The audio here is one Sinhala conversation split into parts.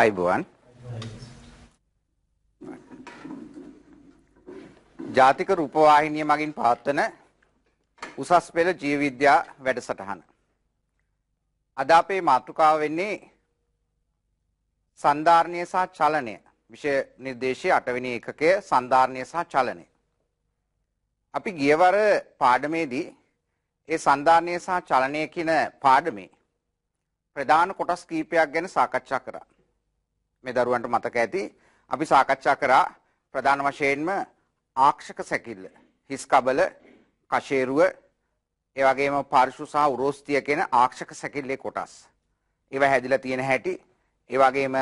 ආයිබුවන් ජාතික රූපවාහිනිය මගින් පවත්වන උසස් පෙළ ජීව විද්‍යා වැඩසටහන අද අපේ මාතෘකාව වෙන්නේ සන්ධාරණය සහ චලනය විෂය නිර්දේශයේ 8 වෙනි ඒකකය සන්ධාරණය සහ චලනය අපි ගියවර පාඩමේදී ඒ සන්ධාරණය සහ චලනය කියන පාඩමේ ප්‍රධාන කොටස් කීපයක් ගැන සාකච්ඡා කරා මේ දරුවන්ට මතක ඇති අපි සාකච්ඡා කරා ප්‍රධාන වශයෙන්ම ආක්ෂක සැකිල්ල හිස්කබල කශේරුව ඒ වගේම පාරිශු සහ උරෝස්තිය කියන ආක්ෂක සැකිල්ලේ කොටස් ඒවා හැදිලා තියෙන හැටි ඒ වගේම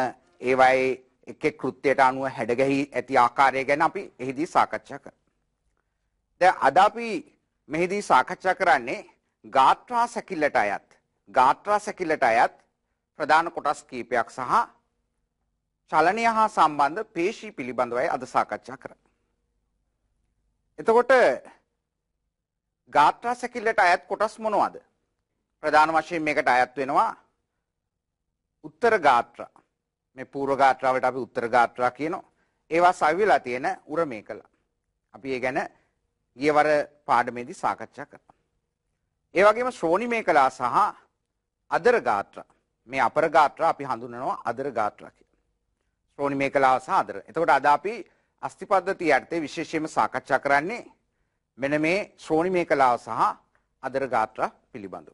ඒවායේ එක එක් කෘත්‍යයට අනුව හැඩගැහි ඇති ආකාරය ගැන අපි එහිදී සාකච්ඡා කරා. දැන් අද අපි මෙහිදී සාකච්ඡා කරන්නේ ගාත්‍රා සැකිල්ලට අයත් ගාත්‍රා සැකිල්ලට අයත් ප්‍රධාන කොටස් කීපයක් සහ චලනය හා සම්බන්ධ පේශී පිළිබඳවයි අද සාකච්ඡා කර. එතකොට ගාත්‍රා සැකිල්ලට අයත් කොටස් මොනවද. ප්‍රධාන වශයෙන් මේකට අයත් වෙනවා උත්තර ගාත්‍ර මේ පූර ගාත්‍රාවට අපි උත්තර ගාත්‍රා කියනවා ඒවා සවිලා තියෙන උර මේ කළා. අපි ඒ ගැන ගියවර පාඩමේදී සාකච්ඡා කරා. ඒ වගේම ශ්‍රෝණි මේ කළා සහ අදර ගාත්‍ර මේ අපර ගාත්‍ර අපි හඳුනනවා අදර ගාත්‍රා කියලා. ශ්‍රෝණිමය කලාව සාදර. එතකොට අද අපි අස්ති පද්ධතිය යටතේ විශේෂයෙන්ම සාකච්ඡා කරන්නේ මෙන්න මේ ශ්‍රෝණිමය කලාව සහ අදර ගාත්‍ර පිළිබඳව.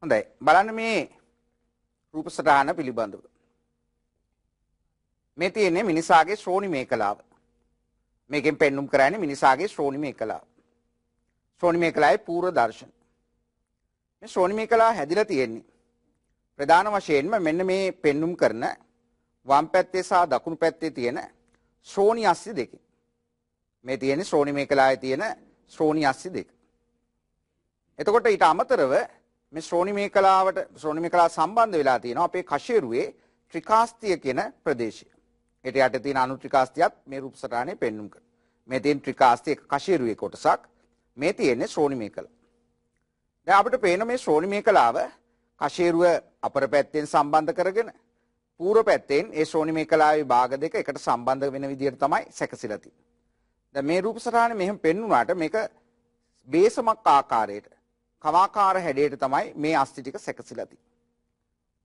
හොඳයි. බලන්න මේ රූප සටහන පිළිබඳව. මේ තියෙන්නේ මිනිසාගේ ශ්‍රෝණිමය කලාව. මේකෙන් පෙන්눔 කරන්නේ මිනිසාගේ ශ්‍රෝණිමය කලාව. ශ්‍රෝණිමය කලාවේ පූර්ව දර්ශන. මේ ශ්‍රෝණිමය කලාව හැදිලා තියෙන්නේ ප්‍රධාන වශයෙන්ම මෙන්න මේ පෙන්눔 කරන වම් පැත්තේ සහ දකුණු පැත්තේ තියෙන ශ්‍රෝණි අස්සි දෙකෙන්. මේ තියෙන ශ්‍රෝණි මේකලායේ තියෙන ශ්‍රෝණි අස්සි දෙක. එතකොට ඊට අමතරව මේ ශ්‍රෝණි මේකලාවට ශ්‍රෝණි මේකලාව සම්බන්ධ වෙලා තියෙනවා අපේ කශේරුවේ ත්‍රිකාස්තිය කියන ප්‍රදේශය. ඒට යට තියෙන අනු ත්‍රිකාස්තියත් මේ රූපසටහනේ පෙන්වුම් කරනවා. මේ තියෙන ත්‍රිකාස්තිය කශේරුවේ කොටසක්. මේ තියෙන්නේ ශ්‍රෝණි මේකලාව. දැන් අපිට පේන මේ ශ්‍රෝණි මේකලාව කශේරුව අපර පැත්තෙන් සම්බන්ධ කරගෙන පූර්ව පැත්තෙන් ඒ ශෝණිමේ කලාවේ භාග දෙක එකට සම්බන්ධ වෙන විදිහට තමයි සැකසিলা තියෙන්නේ. දැන් මේ රූප සටහන මෙහෙම පෙන්වුනාට මේක බේසමක් ආකාරයට කවාකාර හැඩයට තමයි මේ අස්ති ටික සැකසিলা තියෙන්නේ.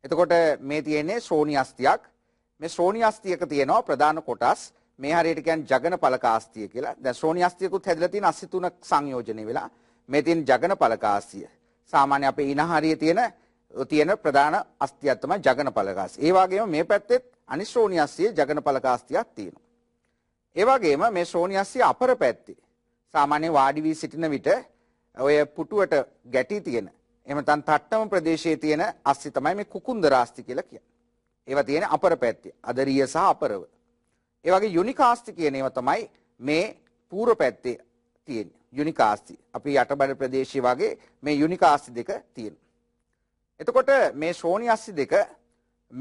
එතකොට මේ තියෙන්නේ ශෝණි අස්තියක්. මේ ශෝණි අස්තියක තියෙනවා ප්‍රධාන කොටස් මේ හරියට කියන්නේ ජගන පලක අස්තිය කියලා. දැන් ශෝණි අස්තියකුත් හැදලා තියෙන අස්ති තුනක් සංයෝජනය වෙලා මේ තියෙන ජගන පලක අස්තිය. සාමාන්‍ය අපේ ඉනහාරියේ තියෙන තියෙන ප්‍රධාන අස්තියක් තමයි ජගන පලකාස්. ඒ වගේම මේ පැත්තෙත් අනිශ්‍රෝණි අස්තියේ ජගන පලකාස්තියක් තියෙනවා. ඒ වගේම මේ ශ්‍රෝණි අස්තිය අපර පැත්තේ සාමාන්‍ය වාඩි වී සිටින විට ඔය පුටුවට ගැටි තියෙන එහෙම නැත්නම් තට්ටම ප්‍රදේශයේ තියෙන අස්සි තමයි මේ කුකුන්දර ආස්ති කියලා කියන්නේ. ඒවා තියෙන අපර පැත්තේ අදරිය සහ අපරව. ඒ වගේ යුනිකාස්ති කියන ඒවා තමයි මේ පූර්ව පැත්තේ තියෙන යුනිකාස්ති. අපි යටබඩ ප්‍රදේශය වගේ මේ යුනිකාස්ති දෙක තියෙනවා. එතකොට මේ ශෝණි අස්සි දෙක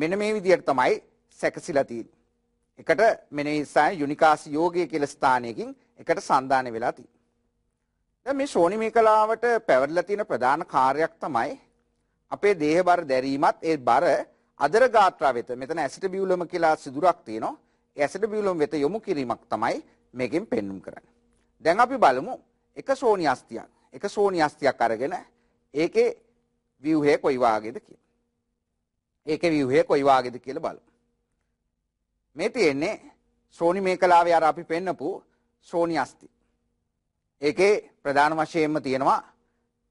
මෙන්න මේ විදිහට තමයි සැකසিলা තියෙන්නේ. එකට මෙනෙහි ස්ථාන යුනිකාසි යෝගය කියලා ස්ථානයකින් එකට සම්දාන වෙලා තියෙන්නේ. දැන් මේ ශෝණි මේකලාවට පැවරලා තියෙන ප්‍රධාන කාර්යයක් තමයි අපේ දේහ බර දැරීමත් ඒ බර අදර ගාත්‍රා වෙත මෙතන ඇසිඩ් බියුලම කියලා සිදුරක් තියෙනවා. ඒ ඇසිඩ් බියුලම වෙත යොමු කිරීමක් තමයි මේකෙන් පෙන්눔 කරන්නේ. දැන් අපි බලමු එක ශෝණි අස්තියක්. එක ශෝණි අස්තියක් අරගෙන ඒකේ ව්‍යුහය කොයි වාගේද කියලා. ඒකේ ව්‍යුහය කොයි වාගේද කියලා බලමු. මේ තියෙන්නේ ශ්‍රෝණි මේකලාවේ අර අපි පෙන්නපු ශ්‍රෝණි අස්ති. ඒකේ ප්‍රධාන වශයෙන්ම තියෙනවා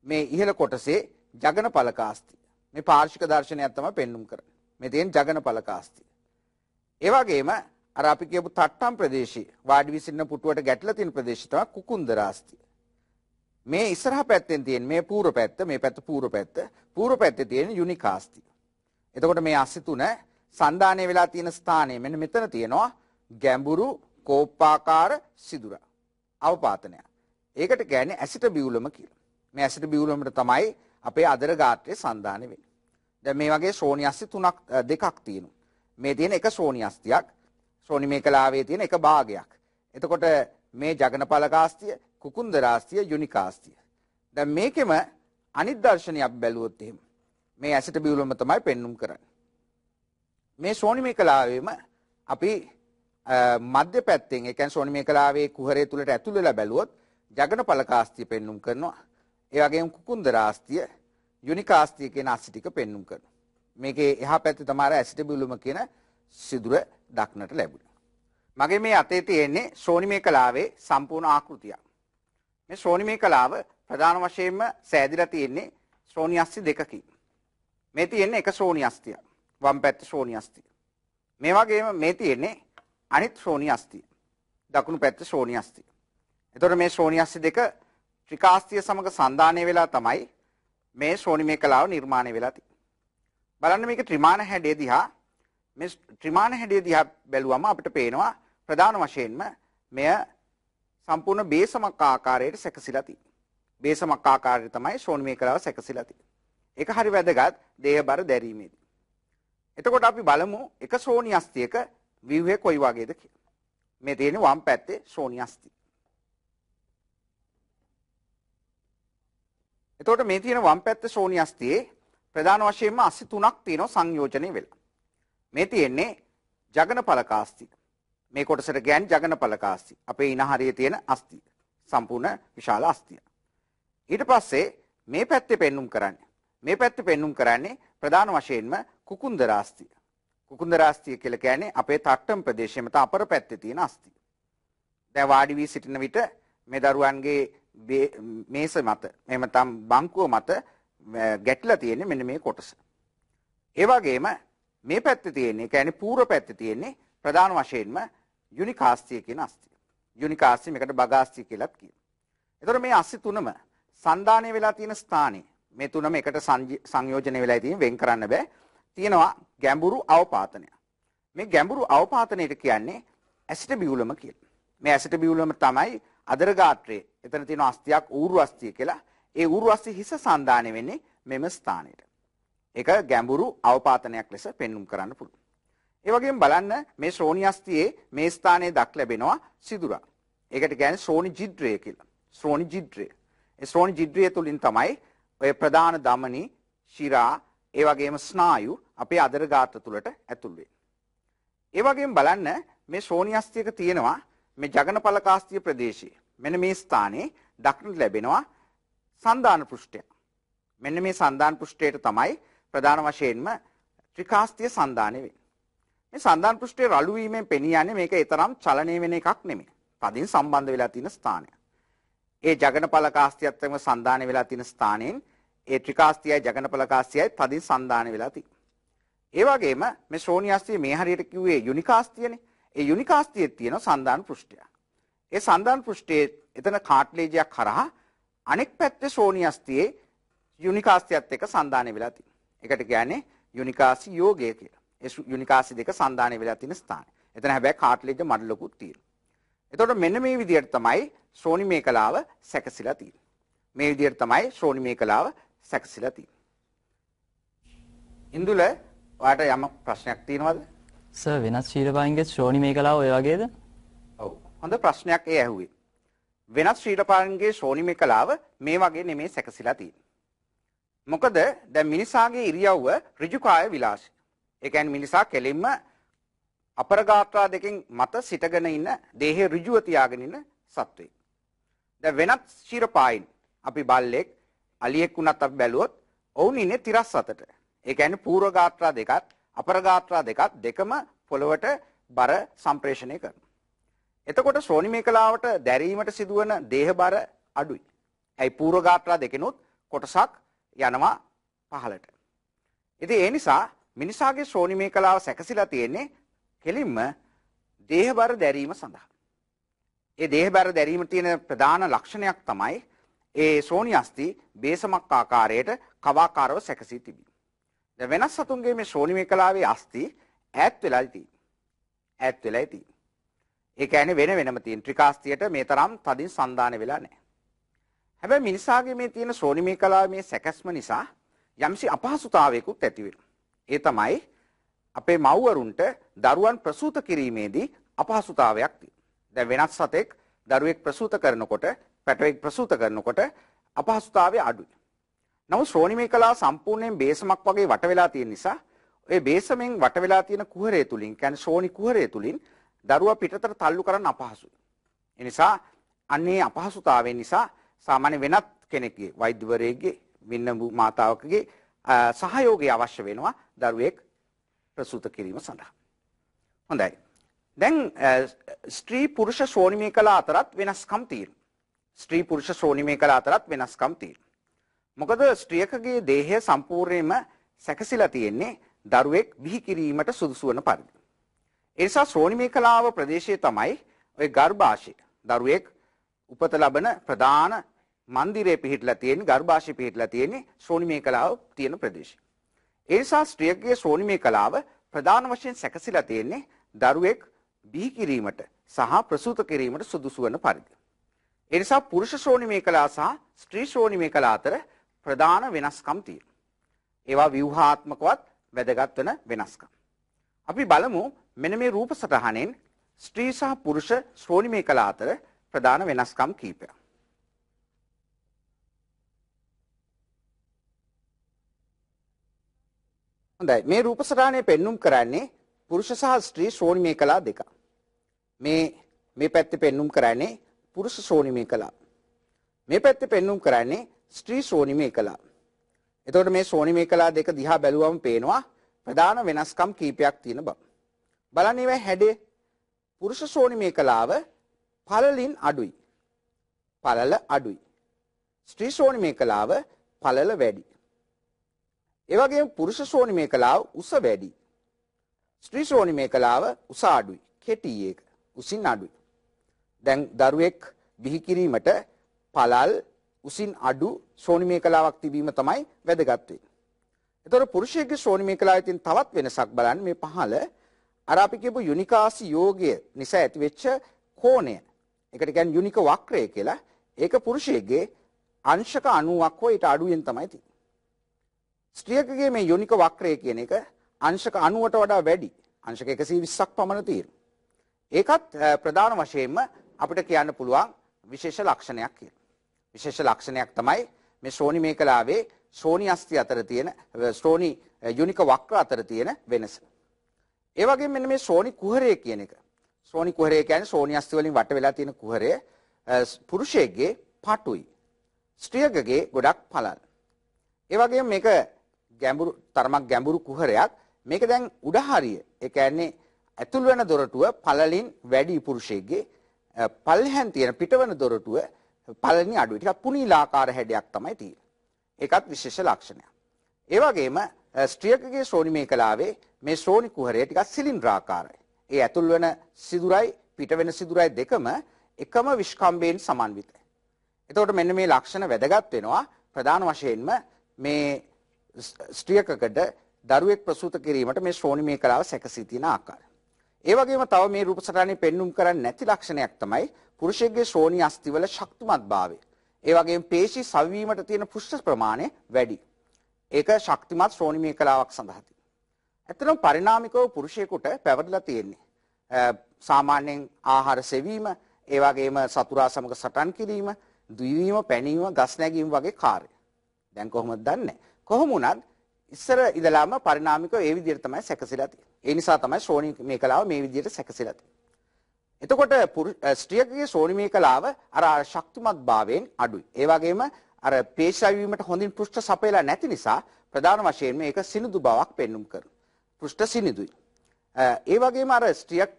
මේ ඉහළ කොටසේ ජගන පලකාස්තිය. මේ පාර්ශික දර්ශනයක් තමයි පෙන්눔 කරන්නේ. මේ තියෙන ජගන පලකාස්තිය. ඒ වගේම අර අපි කියපු තට්ටම් ප්‍රදේශයේ වාඩි විසින්න පුටුවට ගැටලා තියෙන ප්‍රදේශය තමයි කුකුන්දරාස්තිය. මේ ඉස්සරහ පැත්තෙන් තියෙන මේ පූර්ව පැත්ත මේ පැත්ත පූර්ව පැත්ත පූර්ව පැත්තේ තියෙන යුනිකාස්තිය. එතකොට මේ අස්සි තුන සන්ධානය වෙලා තියෙන ස්ථානය මෙන්න මෙතන තියෙනවා ගැඹුරු කෝප්පාකාර සිදුර අවපාතනයක්. ඒකට කියන්නේ ඇසිට බිවුලම කියලා. මේ ඇසිට බිවුලමට තමයි අපේ අදර ගාත්‍රය සන්ධානය වෙන්නේ. දැන් මේ වගේ ශ්‍රෝණියස්සි තුනක් දෙකක් තියෙනවා. මේ තියෙන එක ශ්‍රෝණියස්තියක් ශ්‍රෝණිමේකලාවේ තියෙන එක භාගයක්. එතකොට මේ ජගනපලකාස්තිය කුකුන්දරාස්තිය යුනිකාස්තිය. දැන් මේකෙම අනිත් දර්ශනයක් බැලුවොත් එහෙම මේ ඇසට බිවුලම තමයි පෙන්눔 කරන්නේ. මේ සෝනිමේකලාවේම අපි මධ්‍ය පැත්තෙන් ඒ කියන්නේ සෝනිමේකලාවේ කුහරය තුලට ඇතුල් වෙලා බැලුවොත් ජගන පලකාස්තිය පෙන්눔 කරනවා. ඒ වගේම කුකුන්දරාස්තිය යුනිකාස්තිය කියන අස්සි ටික පෙන්눔 කරනවා. මේකේ එහා පැත්තේ තමයි ඇසට බිවුලම කියන සිදුර දක්නට ලැබුණා. මගේ මේ අතේ තියෙන්නේ සෝනිමේකලාවේ සම්පූර්ණ ආකෘතියක්. මේ ශ්‍රෝණිමය කලාව ප්‍රධාන වශයෙන්ම සෑදිලා තියෙන්නේ ශ්‍රෝණියස්ති දෙකකින්. මේ තියෙන්නේ එක ශ්‍රෝණියස්තිය. වම් පැත්ත ශ්‍රෝණියස්තිය. මේ වගේම මේ තියෙන්නේ අනිත් ශ්‍රෝණියස්තිය. දකුණු පැත්ත ශ්‍රෝණියස්තිය. එතකොට මේ ශ්‍රෝණියස්ති දෙක ත්‍රිකාස්තිය සමග සන්ධානය වෙලා තමයි මේ ශ්‍රෝණිමය කලාව නිර්මාණය වෙලා තියෙන්නේ. බලන්න මේක ත්‍රිමාණ හැඩය දිහා මේ ත්‍රිමාණ හැඩය දිහා බැලුවම අපිට පේනවා ප්‍රධාන වශයෙන්ම මෙය සම්පූර්ණ බේසමක් ආකාරයට සැකසিলা තියෙනවා. බේසමක් ආකාරය තමයි ශ්‍රෝණමය කලාව සැකසিলা තියෙන්නේ. ඒක හරි වැදගත් දේහබර දැරීමේදී. එතකොට අපි බලමු එක ශ්‍රෝණියස්තියක ව්‍යුහය කොයි වගේද කියලා. මේ තියෙන වම් පැත්තේ ශ්‍රෝණියස්තිය. එතකොට මේ තියෙන වම් පැත්තේ ශ්‍රෝණියස්තියේ ප්‍රධාන වශයෙන්ම 83ක් තියෙනවා සංයෝජනේ වෙලා. මේ තියෙන්නේ ජගන පලකාස්තික. මේ කොටසට ගෑන් ජගන පලකාස්ති. අපේ ඉනහරියේ තියෙන අස්තිය. සම්පූර්ණ විශාල අස්තිය. ඊට පස්සේ මේ පැත්තේ පෙන්눔 කරන්නේ. මේ පැත්තේ පෙන්눔 කරන්නේ ප්‍රධාන වශයෙන්ම කුකුන්දර අස්තිය. කුකුන්දර අස්තිය කියලා කියන්නේ අපේ තට්ටම් ප්‍රදේශයේ මත අපර පැත්තේ තියෙන අස්තිය. දැන් වාඩි වී සිටින විට මේ දරුවන්ගේ මේස මත එහෙම තම් බංකුව මත ගැටිලා තියෙන්නේ මෙන්න මේ කොටස. ඒ වගේම මේ පැත්තේ තියෙන්නේ, ඒ කියන්නේ පූර්ව පැත්තේ තියෙන්නේ ප්‍රධාන වශයෙන්ම යුනිකාස්තිය කියන අස්තිය. යුනිකාස්තිය මේකට බගාස්තිය කියලාත් කියනවා. එතකොට මේ අස්ති තුනම සන්දානය වෙලා තියෙන ස්ථානේ මේ තුනම එකට සංයෝජනය වෙලා තියෙන වෙන් කරන්න බෑ. තියෙනවා ගැඹුරු අවපාතනය. මේ ගැඹුරු අවපාතනයට කියන්නේ ඇසිට බිවුලම කියලා. මේ ඇසිට බිවුලම තමයි අදර ගාත්‍රයේ එතන තියෙන අස්තියක් ඌරු අස්තිය කියලා. ඒ ඌරු අස්ති හිස සන්දානය වෙන්නේ මෙම ස්ථානයට. ඒක ගැඹුරු අවපාතනයක් ලෙස පෙන්눔 කරන්න පුළුවන්. ඒ වගේම බලන්න මේ ශ්‍රෝණි අස්තියේ මේ ස්ථානයේ දක් ලැබෙනවා සිදුරා. ඒකට කියන්නේ ශ්‍රෝණි ජිඩ්‍රය කියලා. ශ්‍රෝණි ජිඩ්‍රය. ඒ ශ්‍රෝණි ජිඩ්‍රය තුලින් තමයි ඔය ප්‍රධාන දමනි, ශිරා, ඒ වගේම ස්නායු අපේ අදරගාත තුලට ඇතුල් වෙන්නේ. බලන්න මේ ශ්‍රෝණි අස්තියක තියෙනවා මේ ජගනපලකාස්තිය ප්‍රදේශයේ. මෙන්න මේ ස්ථානයේ දක්නට ලැබෙනවා සන්ධාන පෘෂ්ඨය. මෙන්න මේ සන්ධාන පෘෂ්ඨයට තමයි ප්‍රධාන වශයෙන්ම ත්‍රිකාස්තිය සන්ධානය වෙන්නේ. මේ සඳහන් පෘෂ්ඨයේ රළු වීමෙන් පෙනී යන්නේ මේක ඊතරම් චලනය වෙන එකක් නෙමෙයි. පදින් සම්බන්ධ වෙලා තියෙන ස්ථානය. ඒ ජගනපලකාස්තියත් එක්ක සන්දාන වෙලා තියෙන ස්ථානයෙන් ඒ ත්‍රිකාස්තියයි ජගනපලකාස්තියයි පදින් සන්දාන වෙලා තියෙනවා. ඒ වගේම මේ ශ්‍රෝණියාස්තිය මේ හරියට කිව්වේ යුනිකාස්තියනේ. ඒ යුනිකාස්තියේ තියෙන සන්දාන පෘෂ්ඨය. ඒ සන්දාන පෘෂ්ඨයේ එතන කාට්ලේජයක් කරා අනෙක් පැත්තේ ශ්‍රෝණියාස්තියේ යුනිකාස්තියත් එක්ක සන්දාන වෙලා තියෙනවා. ඒකට කියන්නේ යුනිකාසි යෝගය කියලා. යුනිකාසි දෙක සන්ධානය වෙලා තියෙන ස්ථාන. එතන හැබැයි කාට්ලේජ් මඩ ලොකුත් තියෙනවා. එතකොට මෙන්න මේ විදිහට තමයි ශ්‍රෝණි මේකලාව සැකසিলা තියෙන්නේ. මේ විදිහට තමයි ශ්‍රෝණි මේකලාව සැකසিলা තියෙන්නේ. ඉන්දුල ඔයාට යම් ප්‍රශ්නයක් තියෙනවද? සර් වෙනස් ශීලපාණිගේ ශ්‍රෝණි මේකලාව ඔය වගේද? ඔව්. හොඳ ප්‍රශ්නයක් ඒ ඇහුවේ. වෙනස් ශීලපාණිගේ ශ්‍රෝණි මේකලාව මේ වගේ නෙමේ සැකසিলা තියෙන්නේ. මොකද දැන් මිනිසාගේ ඉරියව්ව ඍජුකාය විලාසය. ඒ කියන්නේ මිනිසා කෙලින්ම අපරගාත්‍රා දෙකෙන් මත සිටගෙන ඉන්න දේහය ඍජුව තියාගෙන ඉන්න සත්වෙක්. දැන් වෙනත් ශිරපායින් අපි බල්ලෙක් අලියෙක් වුණත් අපි බැලුවොත් ඔවුන් ඉන්නේ තිරස් අතට. ඒ කියන්නේ පූර්ව ගාත්‍රා දෙකත් අපර ගාත්‍රා දෙකත් දෙකම පොළවට බර සම්ප්‍රේෂණය කරනවා. එතකොට ශ්‍රෝණිමය කලාවට දැරීමට සිදුවන දේහ බර අඩුයි. ඇයි පූර්ව ගාත්‍රා දෙකෙනුත් කොටසක් යනවා පහළට. ඉතින් ඒ නිසා මිනිසාගේ ශ්‍රෝණිමය කලාව සැකසිලා තියෙන්නේ කෙලින්ම දේහබර දැරීම සඳහා. ඒ දේහබර දැරීම තියෙන ප්‍රධාන ලක්ෂණයක් තමයි ඒ ශ්‍රෝණි අස්ති බේසමක් ආකාරයට කවාකාරව සැකසී තිබී. ද වෙනස් සතුන්ගේ මේ ශ්‍රෝණිමය කලාවේ අස්ති ඈත් වෙලා තිී. ඈත් වෙලා තිී. ඒක ඇන වෙන වෙනම තින් ත්‍රිකාස්තියට මේ තරම් තදින් සන්ධාන වෙලා නෑ. හැබැ මිනිසාගේ මේ තියෙන ශ්‍රෝණිමය කලා මේ සැකැස්ම නිසා යම්සි අපහසුතාවයකුත් ඇතිවෙන. ඒ තමයි අපේ මව්වරුන්ට දරුවන් ප්‍රසූත කිරීමේදී අපහසුතාවයක් තියෙනවා. දැන් වෙනත් සතෙක් දරුවෙක් ප්‍රසූත කරනකොට, පැටවෙක් ප්‍රසූත කරනකොට අපහසුතාවය අඩුයි. නමුත් ශ්‍රෝණිමේ කලා සම්පූර්ණයෙන් බේසමක් වගේ වට වෙලා තියෙන නිසා ඒ බේසමෙන් වට වෙලා තියෙන කුහරය තුලින්, කියන්නේ ශ්‍රෝණි කුහරය තුලින් දරුවා පිටතට තල්ලු කරන්න අපහසුයි. ඒ නිසා අන්නේ අපහසුතාවය නිසා සාමාන්‍ය වෙනත් කෙනෙක්ගේ වෛද්‍යවරයෙක්ගේ වින්නඹු මාතාවකගේ සහයෝගය අවශ්‍ය වෙනවා දරුවෙක් ප්‍රසූත කිරීම සඳහා. හොඳයි. දැන් ස්ත්‍රී පුරුෂ ශෝණිමේ කලා අතරත් වෙනස්කම් තියෙනවා. ස්ත්‍රී පුරුෂ ශෝණිමේ කලා අතරත් වෙනස්කම් තියෙනවා. මොකද ස්ත්‍රියකගේ දේහය සම්පූර්ණයෙන්ම සැකසිලා තියෙන්නේ දරුවෙක් බිහි කිරීමට සුදුසු වන පරිදි. ඒ නිසා ශෝණිමේ කලාව ප්‍රදේශයේ තමයි ওই ගර්භාෂය. දරුවෙක් උපත ලබන ප්‍රධාන මන්දිරේ පිහිටලා තියෙන්නේ ගර්භාෂය පිහිටලා තියෙන්නේ ශ්‍රෝණිමය කලාව තියෙන ප්‍රදේශය. ඒ නිසා ස්ත්‍රියකගේ ශ්‍රෝණිමය කලාව ප්‍රධාන වශයෙන් සැකසීලා තියෙන්නේ දරුවෙක් බිහි කිරීමට සහ ප්‍රසූත කිරීමට සුදුසු වන පරිදි. ඒ නිසා පුරුෂ ශ්‍රෝණිමය කලාව සහ ස්ත්‍රී ශ්‍රෝණිමය කලාව අතර ප්‍රධාන වෙනස්කම් තියෙනවා. ඒවා ව්‍යුහාත්මකවත් වැදගත් වෙන වෙනස්කම්. අපි බලමු මෙන්න මේ රූප සටහනෙන් ස්ත්‍රී සහ පුරුෂ ශ්‍රෝණිමය කලාව අතර ප්‍රධාන වෙනස්කම් කීපයක්. හොඳයි මේ රූපසටහනේ පෙන්눔 කරන්නේ පුරුෂ සහ ස්ත්‍රී ශ්‍රෝණිමය කලා දෙක. මේ මේ පැත්තේ පෙන්눔 කරන්නේ පුරුෂ ශ්‍රෝණිමය කලා. මේ පැත්තේ පෙන්눔 කරන්නේ ස්ත්‍රී ශ්‍රෝණිමය කලා. එතකොට මේ ශ්‍රෝණිමය කලා දෙක දිහා බැලුවම පේනවා ප්‍රධාන වෙනස්කම් කීපයක් තියෙන බව. බලන්න ඒවා හැඩේ පුරුෂ ශ්‍රෝණිමය කලාව පළලින් අඩුයි. පළල අඩුයි. ස්ත්‍රී ශ්‍රෝණිමය කලාව පළල වැඩි. ඒ වගේම පුරුෂ ශෝණිමේ කලාව උස වැඩි. ස්ත්‍රී ශෝණිමේ කලාව උස අඩුයි. කෙටි ඒක. උසින් අඩුයි. දැන් දරුවෙක් බිහි කිරීමට පළල් උසින් අඩු ශෝණිමේ කලාවක් තිබීම තමයි වැදගත් වෙන්නේ. එතකොට පුරුෂයෙකුගේ ශෝණිමේ කලාවේ තියෙන තවත් වෙනසක් බලන්න මේ පහළ අර අපි කියපු යුනිකාසි යෝගය නිසා ඇතිවෙච්ච කෝණය. ඒකට කියන්නේ යුනික වක්‍රය කියලා. ඒක පුරුෂයෙකුගේ අංශක 90ක් හෝ ඊට අඩුවෙන් තමයි තියෙන්නේ. ස්ත්‍රියකගේ මේ යොනික වක්‍රය කියන එක අංශක 90ට වඩා වැඩි. අංශක 120ක් පමණ තියෙනවා. ඒකත් ප්‍රධාන වශයෙන්ම අපිට කියන්න පුළුවන් විශේෂ ලක්ෂණයක් කියලා. විශේෂ ලක්ෂණයක් තමයි මේ ශ්‍රෝණි මේකලාවේ ශ්‍රෝණි අස්ති අතර තියෙන ශ්‍රෝණි යොනික වක්‍ර අතර තියෙන වෙනස. ඒ වගේම මෙන්න මේ ශ්‍රෝණි කුහරය කියන එක. ශ්‍රෝණි කුහරය කියන්නේ ශ්‍රෝණි අස්ති වලින් වට වෙලා තියෙන කුහරය පුරුෂයෙක්ගේ පටුයි. ස්ත්‍රියකගේ ගොඩක් පළල්. ඒ වගේම මේක ගැඹුරු තරමක් ගැඹුරු කුහරයක්. මේක දැන් උඩ හරිය. ඒ කියන්නේ ඇතුල් වෙන දොරටුව පළලින් වැඩි පුරුෂයෙක්ගේ පල්හැන් තියෙන පිටවන දොරටුව පළලින් අඩුයි. ටිකක් පුනීලාකාර හැඩයක් තමයි තියෙන්නේ. ඒකත් විශේෂ ලක්ෂණයක්. ඒ වගේම ස්ත්‍රියකගේ ශ්‍රෝණි මේකලාවේ මේ ශ්‍රෝණි කුහරය ටිකක් සිලින්ද්‍රාකාරයි. ඒ ඇතුල් වෙන සිදුරයි පිට වෙන සිදුරයි දෙකම එකම විස්කම්බයෙන් සමන්විතයි. එතකොට මෙන්න මේ ලක්ෂණ වැදගත් වෙනවා ප්‍රධාන වශයෙන්ම මේ ස්ත්‍රියකකට දරුවෙක් ප්‍රසූත කිරීමට මේ ශ්‍රෝණිමය කලාව සැකසී තියෙන ආකාරය. ඒ වගේම තව මේ රූප සටහනේ පෙන්눔 කරන්නේ නැති ලක්ෂණයක් තමයි පුරුෂයෙකුගේ ශ්‍රෝණි අස්තිවල ශක්තිමත් භාවය. ඒ වගේම පේශි සවිවීමට තියෙන පුෂ්ඨ ප්‍රමාණය වැඩි. ඒක ශක්තිමත් ශ්‍රෝණිමය කලාවක් සඳහා ඇත්තනම් පරිණාමිකව පුරුෂයෙකුට පැවරලා තියෙන්නේ සාමාන්‍යයෙන් ආහාර සෙවීම ඒ වගේම සතුරා සමග සටන් කිරීම, දුවිවීම, පැනීම, ගස් නැගීම වගේ කාර්ය. දැන් කොහොමද දන්නේ? කොහොම වුණත් ඉස්සර ඉඳලාම පරිණාමිකව ඒ විදිහට තමයි සැකසීලා තියෙන්නේ. ඒ නිසා තමයි ශ්‍රෝණිමය කලාව මේ විදිහට සැකසීලා තියෙන්නේ. එතකොට ස්ත්‍රියකගේ ශ්‍රෝණිමය කලාව අර ශක්තිමත් භාවයෙන් අඩුයි. ඒ වගේම අර පේශාවීමට හොඳින් පෘෂ්ඨ සපයලා නැති නිසා ප්‍රධාන වශයෙන් මේක සිනිදු බවක් පෙන්눔 කරනවා. පෘෂ්ඨ සිනිදුයි. ඒ වගේම අර ස්ත්‍රියක්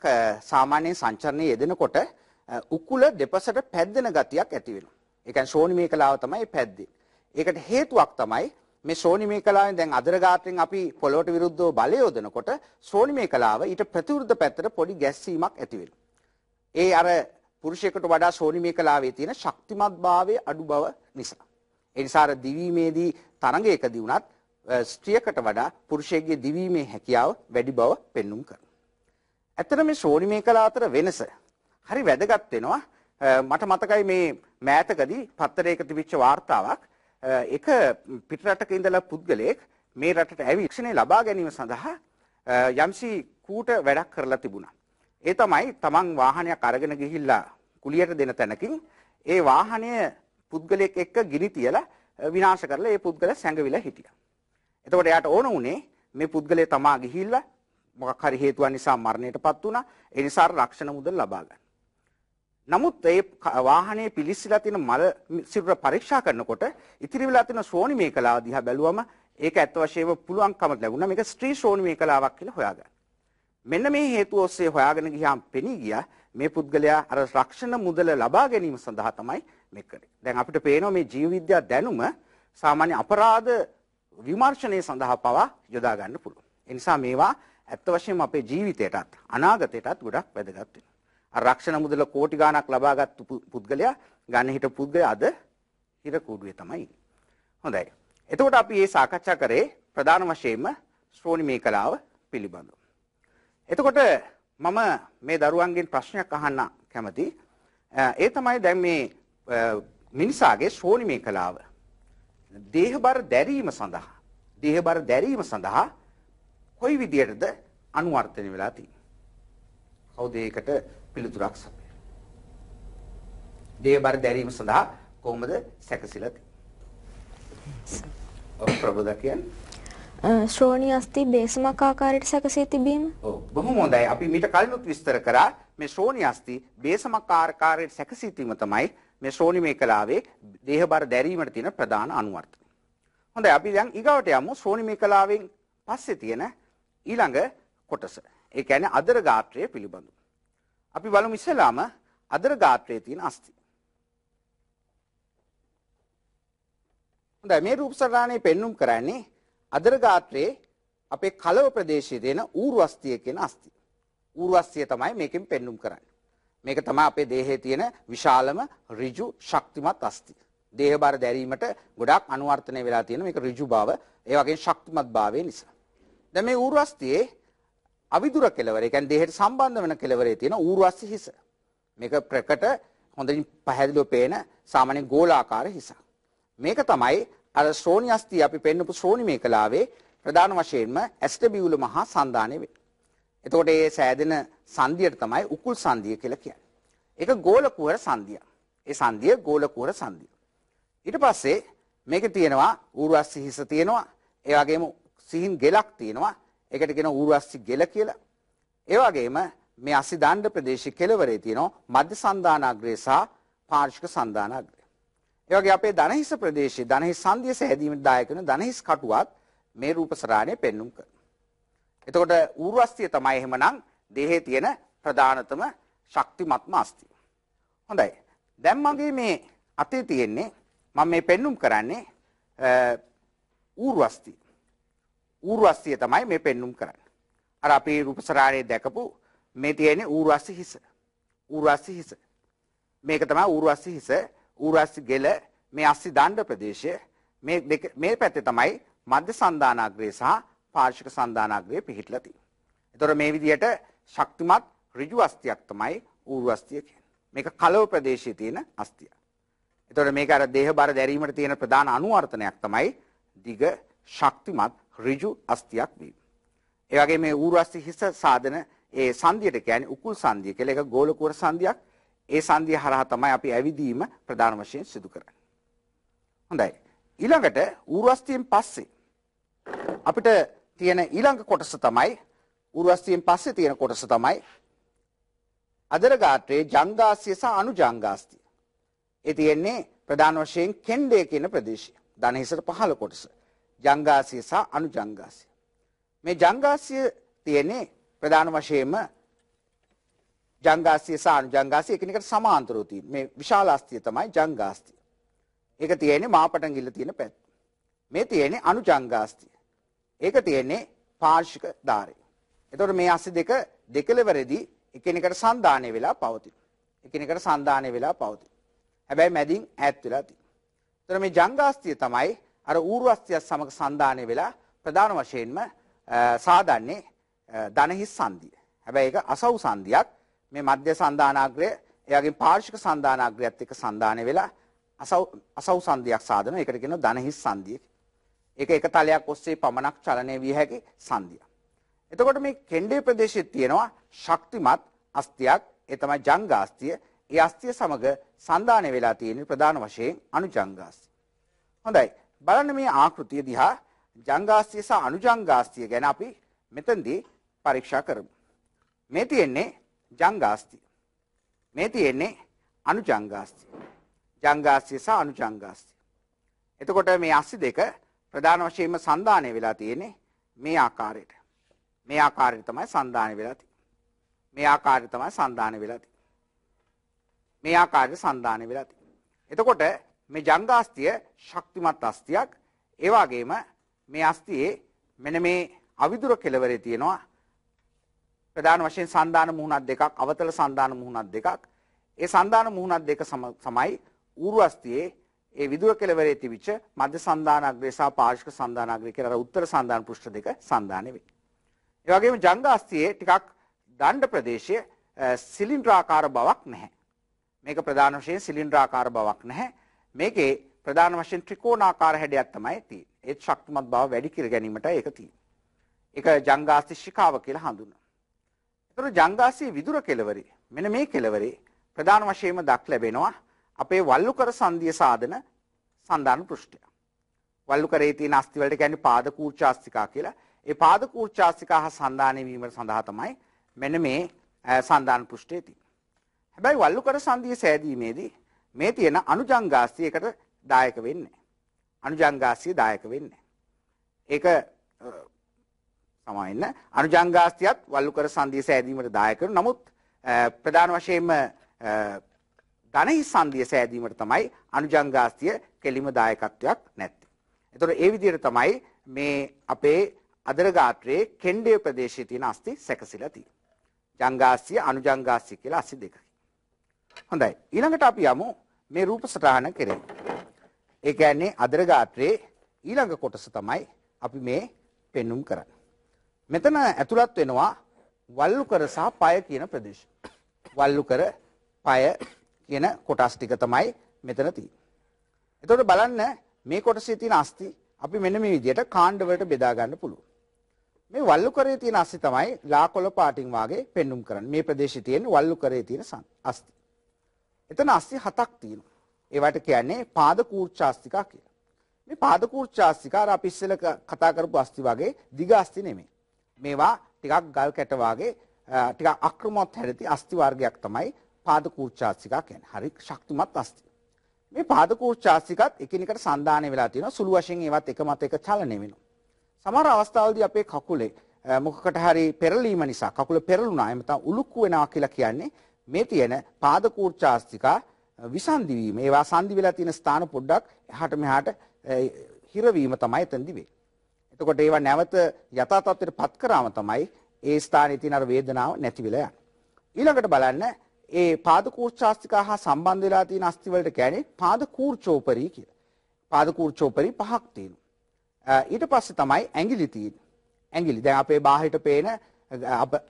සාමාන්‍යයෙන් සංචරණයේ යෙදෙනකොට උකුල දෙපසට පැද්දෙන ගතියක් ඇති වෙනවා. ඒ කියන්නේ ශ්‍රෝණිමය කලාව තමයි පැද්දෙන්නේ. ඒකට හේතුවක් තමයි මේ ශෝනිමේ කලාවෙන් දැන් අදර ගාත්‍රෙන් අපි පොළොවට විරුද්ධව බලය යොදනකොට ශෝනිමේ කලාව ඊට ප්‍රතිවිරුද්ධ පැත්තට පොඩි ගැස්සීමක් ඇති ඒ අර පුරුෂයෙකුට වඩා ශෝනිමේ කලාවේ තියෙන ශක්තිමත්භාවයේ අඩු බව නිසා. ඒ නිසා අර දිවීමේදී තරඟයකදී වුණත් ස්ත්‍රියකට වඩා පුරුෂයෙකුගේ දිවීමේ හැකියාව වැඩි බව පෙන්눔 කරනවා. ඇත්තට මේ ශෝනිමේ කලාව අතර වෙනස හරි වැදගත් වෙනවා. මට මතකයි මේ මෑතකදී පත්තරයක තිබිච්ච වார்த்தාවක් එක පිටරටක ඉඳලා පුද්ගලයෙක් මේ රටට ඇවික්ෂණය ලබා ගැනීම සඳහා යම්සි කූට වැඩක් කරලා තිබුණා. ඒ තමයි තමන් වාහනයක් අරගෙන ගිහිල්ලා කුලියට දෙන තැනකින් ඒ වාහනය පුද්ගලයෙක් එක්ක ගිනි තියලා විනාශ කරලා ඒ පුද්ගලයා සැඟවිලා හිටියා. එතකොට එයාට ඕන උනේ මේ පුද්ගලයා තමා ගිහිල්ලා මොකක් හරි හේතුවක් නිසා මරණයටපත් වුණා. ඒ නිසා රක්ෂණ මුදල් ලබා ගන්න. නමුත් ඒ වාහනේ පිලිස්සලා තියෙන මල සිරුර පරීක්ෂා කරනකොට ඉතිරි වෙලා තියෙන ශ්‍රෝණිමය කලාව දිහා බැලුවම ඒක ඇත්ත වශයෙන්ම පුළුවන්කම ලැබුණා මේක ස්ත්‍රී ශ්‍රෝණිමය කලාවක් කියලා හොයාගන්න. මෙන්න මේ හේතුව ඔස්සේ හොයාගෙන ගියාම පෙනී ගියා මේ පුද්ගලයා අර රක්ෂණ මුදල ලබා ගැනීම සඳහා තමයි මේ කරේ. දැන් අපිට පේනවා මේ ජීව විද්‍යා දැනුම සාමාන්‍ය අපරාධ විමර්ශනය සඳහා පවා යොදා ගන්න පුළුවන්. ඒ නිසා මේවා ඇත්ත වශයෙන්ම අපේ ජීවිතයටත් අනාගතයටත් ගොඩක් වැදගත් වෙනවා. රක්ෂණ මුදල කෝටි ගාණක් ලබාගත් පුද්ගලයා ගන්න හිටපු පුද්ගලයා අද හිර කූඩුවේ තමයි. හොඳයි. එතකොට අපි මේ සාකච්ඡා කරේ ප්‍රධාන වශයෙන්ම ශ්‍රෝණි මේකලාව පිළිබඳව. එතකොට මම මේ දරුවන්ගෙන් ප්‍රශ්නයක් අහන්න කැමති. ඒ තමයි දැන් මේ මිනිසාගේ ශ්‍රෝණි මේකලාව දේහබර දැරීම සඳහා දේහබර දැරීම සඳහා කොයි විදියටද අනුවර්තනය වෙලා තියෙන්නේ? කවුද ඒකට පිළිතුරක් සපයන. දේවබර දැරීම සඳහා කොහොමද සැකසিলা තියෙන්නේ? ප්‍රබෝධ කියන්නේ ශ්‍රෝණී අස්ති බේසමක් ආකාරයට සැකසී තිබීම. ඔව් බොහොම හොඳයි. අපි මීට කලිනුත් විස්තර කරා මේ ශ්‍රෝණී අස්ති බේසමක් ආකාරයට සැකසී තීම තමයි මේ ශ්‍රෝණී මේකලාවේ දේහබර දැරීමට තියෙන ප්‍රධාන අනුවර්තන. හොඳයි අපි දැන් ඊගාවට යමු ශ්‍රෝණී මේකලාවෙන් පස්සේ තියෙන ඊළඟ කොටස. ඒ කියන්නේ අදර ගාත්‍රය පිළිබඳව. අපි බලමු ඉස්සෙල්ලාම අදර ගාත්‍රයේ තියෙන අස්ති. හොඳයි මේ රූපසටහනේ පෙන්눔 කරන්නේ අදර ගාත්‍රයේ අපේ කලව ප්‍රදේශයේ තියෙන ඌර්වස්තිය කියන අස්ති. ඌර්වස්තිය තමයි මේකෙන් පෙන්눔 කරන්නේ. මේක තමයි අපේ දේහයේ තියෙන විශාලම ඍජු ශක්තිමත් අස්ති. දේහ බාර දැරීමට ගොඩාක් අනුවර්තනය වෙලා තියෙන මේක ඍජු බව, ඒ වගේම ශක්තිමත් භාවය නිසා. දැන් මේ ඌර්වස්තියේ අවිදුර කෙලවර. ඒ කියන්නේ දෙහෙට සම්බන්ධ වෙන කෙලවරේ තියෙන ඌර්වස්ස හිස. මේක ප්‍රකට හොඳින් පැහැදිලිව පේන සාමාන්‍ය ගෝලාකාර හිසක්. මේක තමයි අර ශ්‍රෝණියස්ති අපි පෙන්නපු ශ්‍රෝණිමේ කලාවේ ප්‍රධාන වශයෙන්ම ඇස්ට බිවුල මහා සන්ධානය වේ. එතකොට ඒ සෑදෙන සංදියට තමයි උකුල් සංදිය කියලා කියන්නේ. ඒක ගෝල කුහර සංදිය. ඒ සංදිය ගෝල කුහර සංදිය. ඊට පස්සේ මේකේ තියෙනවා ඌරුස් සිහිස තියෙනවා. ඒ වගේම සිහින් ගෙලක් තියෙනවා. ඒකට කියන ඌරුස්සි ගෙල කියලා. ඒ වගේම මේ අසිදාණ්ඩ ප්‍රදේශයේ කෙළවරේ තියෙනවා මධ්‍ය සන්දානාග්‍රය සහ පාර්ශ්වික සන්දානාග්‍රය. ඒ වගේ අපේ දනහිස ප්‍රදේශයේ දනහිස සංධිය සෑදීමට දායක වෙන දනහිස් කටුවත් මේ රූපසරාණය පෙන්눔 කරනවා. එතකොට ඌරුස්සිය තමයි එහෙමනම් දේහේ තියෙන ප්‍රධානතම ශක්තිමත්ම අස්තිය. හොඳයි. දැන් මගේ මේ අතේ තියෙන්නේ මම මේ පෙන්눔 කරන්නේ ඌරුස්තිය. ඌර්වස්සිය තමයි මේ පෙන්눔 කරන්නේ. අර අපි රූපසරාණේ දැකපු මේ තියෙන්නේ ඌර්වස්සි හිස. ඌර්වස්සි හිස. මේක තමයි ඌර්වස්සි හිස, ඌර්වස්සි ගෙල, මේ අස්සි දණ්ඩ ප්‍රදේශය මේ දෙක මේ පැත්තේ තමයි මධ්‍ය සන්දානාග්‍රය සහ පාර්ශික සන්දානාග්‍රය පිහිටලා තියෙන්නේ. ඒතොර මේ විදිහට ශක්තිමත් ඍජු අස්තියක් තමයි ඌර්වස්තිය කියන්නේ. මේක කලව ප්‍රදේශයේ තියෙන අස්තිය. ඒතොර මේක අර දේහ බර දැරීමට තියෙන ප්‍රධාන අනුවර්තනයක් තමයි දිග ශක්තිමත් ඍජු අස්තියක් වීම. ඒ වගේ මේ ඌරස්ති හිස සාධන ඒ සංධියට කියන්නේ උකුල් සංධිය කියලා ඒක ගෝල කුර සංධියක්. ඒ සංධිය හරහා තමයි අපි ඇවිදීම ප්‍රධාන වශයෙන් සිදු කරන්නේ. හොඳයි. ඊළඟට ඌරස්තියෙන් පස්සේ අපිට තියෙන ඊළඟ කොටස තමයි ඌරස්තියෙන් පස්සේ තියෙන කොටස තමයි අදර ගාත්‍රයේ ජංගාස්තිය සහ අනුජංගාස්තිය. ඒ තියෙන්නේ ප්‍රධාන වශයෙන් කෙන්ඩේ කියන ප්‍රදේශය. ධනහිසට පහළ කොටස. ජංගාසය සහ අනුජංගාසය. මේ ජංගාසය තියෙන්නේ ප්‍රධාන වශයෙන්ම ජංගාස්තිය සහ අනුජංගාස්තිය එකිනෙකට සමාන්තරව තියෙන. මේ විශාලාස්තිය තමයි ජංගාස්තිය. ඒක තියෙන්නේ මාපටංගිල්ල තියෙන පැත්ත. මේ තියෙන්නේ අනුජංගාස්තිය. ඒක තියෙන්නේ පාර්ශික ධාරේ. එතකොට මේ අස්ති දෙක දෙකලවරදී එකිනෙකට සන්දානය වෙලා පවතින. එකිනෙකට සන්දානය වෙලා පවතින. හැබැයි මැදින් ඈත් වෙලා තියෙනවා. එතකොට මේ ජංගාස්තිය තමයි අර ඌරුවස්තිය සමග සන්ධානය වෙලා ප්‍රධාන වශයෙන්ම සාදන්නේ ධනහිස් සන්ධිය. හැබැයි ඒක අසව් සන්ධියක්. මේ මධ්‍ය සන්ධානාග්‍රය එයාගේ පාර්ශික සන්ධානාග්‍රයත් එක්ක සන්ධානය වෙලා අසව් අසව් සන්ධියක් සාදන එකට කියනවා ධනහිස් සන්ධිය. ඒක එක තලයක් ඔස්සේ පමණක් චලනය විය හැකි සන්ධිය. එතකොට මේ කෙන්ඩේ ප්‍රදේශයේ තියෙනවා ශක්තිමත් අස්තියක්. ඒ තමයි ජංගාස්තිය. ඒ අස්තිය සමග සන්ධානය වෙලා තියෙන ප්‍රධාන වශයෙන් අනුජංගාස්තිය. හොඳයි. බලන්න මේ ආකෘතිය දිහා ජංගාස්තිය සහ අනුජංගාස්තිය ගැන අපි මෙතනදී පරීක්ෂා කරමු. මේ තියෙන්නේ ජංගාස්තිය. මේ තියෙන්නේ අනුජංගාස්තිය. ජංගාස්තිය සහ අනුජංගාස්තිය. එතකොට මේ අස්සි දෙක ප්‍රධාන වශයෙන්ම සන්ධානය වෙලා තියෙන්නේ මේ ආකාරයට. මේ ආකාරයට තමයි සන්ධානය වෙලා තියෙන්නේ. මේ ආකාරයට තමයි සන්ධානය වෙලා තියෙන්නේ. මේ ආකාරයට සන්ධානය වෙලා තියෙන්නේ. එතකොට මේ ජංගාස්තිය ශක්තිමත් අස්තියක් ඒවාගේම මේ අස්තියේ මෙන මේ අවිදුර කෙලවරේ තියෙනවා ප්‍රධාන වශයෙන් සන්ධාන මුහුණක් දෙකක් අවතල සන්ධාන මුහුණක් දෙකක් ඒ සන්ධාන මුහුණක් දෙක සමයි ඌරු අස්තියේ ඒ විදුර කෙලවරේ තිබිච්ච මධ්‍ය සන්ධානාග්‍රය සහ පාර්ශ්ව සන්ධානාග්‍රය කියලා උත්තර සන්ධාන පෘෂ්ඨ දෙක සන්ධාන වෙයි. ඒ වගේම ජංගාස්තියේ ටිකක් දණ්ඩ ප්‍රදේශය සිලින්ඩ්‍රාකාර බවක් නැහැ. මේක ප්‍රධාන වශයෙන් සිලින්ඩ්‍රාකාර බවක් නැහැ. මේකේ ප්‍රධාන වශයෙන් ත්‍රිකෝණාකාර හැඩයක් තමයි තියෙන්නේ. ඒත් ශක්තිමත් බව වැඩි කර ගැනීමට ඒක තියෙන්නේ. ඒක ජංගාසි ශිඛාව කියලා හඳුන්වනවා. ඒතර ජංගාසි විදුර කෙළවරේ මෙන්න මේ කෙළවරේ ප්‍රධාන වශයෙන්ම දක් ලැබෙනවා අපේ වල්ලුකර සංධිය සාධන සඳහන් පෘෂ්ඨය. වල්ලුකරේ තියෙන අස්ති වලට කියන්නේ පාද කූර්චාස්තිකා කියලා. ඒ පාද කූර්චාස්තිකා හා සන්ධානය වීම සඳහා තමයි මෙන්න මේ සඳහන් පෘෂ්ඨයේ තියෙන්නේ. හැබැයි වල්ලුකර සංධිය සෑදීමේදී මේ තියෙන අනුජංගාස්සිය එකට දායක වෙන්නේ අනුජංගාස්සිය දායක වෙන්නේ ඒක සමාවෙන්න අනුජංගාස්තියත් වල්ලුකර සංධිය සෑදීමට දායක කරන නමුත් ප්‍රධාන වශයෙන්ම ධනහි සංධිය සෑදීමට තමයි අනුජංගාස්තිය කෙලිම දායකත්වයක් නැත්තේ. එතකොට ඒ විදිහට තමයි මේ අපේ අදරගාත්‍රයේ කෙන්ඩේ ප්‍රදේශයේ තියෙන අස්ති සැකසিলা තියෙන්නේ. ජංගාස්තිය අනුජංගාස්තිය කියලා අස්ති දෙකයි. හොඳයි. ඊළඟට අපි යමු මේ රූප සටහන කෙරේ. ඒ කියන්නේ අදර ගාත්‍රයේ ඊළඟ කොටස තමයි අපි මේ පෙන්눔 කරන්නේ. මෙතන ඇතුළත් වෙනවා වල්ලුකර සහ পায় කියන ප්‍රදේශ. වල්ලුකර পায় කියන කොටස් ටික තමයි මෙතන තියෙන්නේ. එතකොට බලන්න මේ කොටසේ තියෙන අස්ති අපි මෙන්න මේ විදිහට කාණ්ඩ වලට බෙදා ගන්න පුළුවන්. මේ වල්ලුකරේ තියෙන අස්ති තමයි ලාකොළ පාටින් වාගේ පෙන්눔 කරන්නේ. මේ ප්‍රදේශයේ තියෙන වල්ලුකරේ තියෙන අස්ති. එතන අස්සි හතක් තියෙනවා. ඒවට කියන්නේ පාද කූර්චාස්තිකා කියලා. මේ පාද කූර්චාස්තිකා අපි ඉස්සෙල්ල කතා කරපු අස්ති වගේ දිග අස්ති නෙමෙයි. මේවා ටිකක් ගල් කැට වගේ ටිකක් අක්‍රමවත් හැරෙති අස්ති වර්ගයක් තමයි පාද කූර්චාස්තිකා කියන්නේ. හරි ශක්තිමත් අස්ති. මේ පාද කූර්චාස්තිකත් එකිනෙකට සන්දානය වෙලා තියෙනවා. සුළු වශයෙන් ඒවත් එක මත එක චලනය වෙනවා. සමහර අවස්ථාවලදී අපේ කකුලේ මොකකට හරි පෙරලීම නිසා කකුල පෙරළුණා එහෙම නැත්නම් උලුක්කු වෙනවා කියලා කියන්නේ මේ තියෙන පාද කූර්චාස්තිකා විසන්දි වීම. ඒවා සංදි වෙලා තියෙන ස්ථාන පොඩ්ඩක් එහාට මෙහාට හිරවීම තමයි එතනදි වෙන්නේ. එතකොට ඒවා නැවත යථා තත්ත්වයටපත් කරාම තමයි ඒ ස්ථානයේ තියෙන අර වේදනාව නැති වෙලා යන්නේ. ඊළඟට බලන්න ඒ පාද කූර්චාස්තිකා හා සම්බන්ධ වෙලා තියෙන අස්ති වලට කියන්නේ පාද කූර්චෝපරි කියලා. පාද කූර්චෝපරි පහක් තියෙනවා. ඊට පස්සේ තමයි ඇඟිලි තියෙන්නේ. ඇඟිලි දැන් අපේ බාහිරට පේන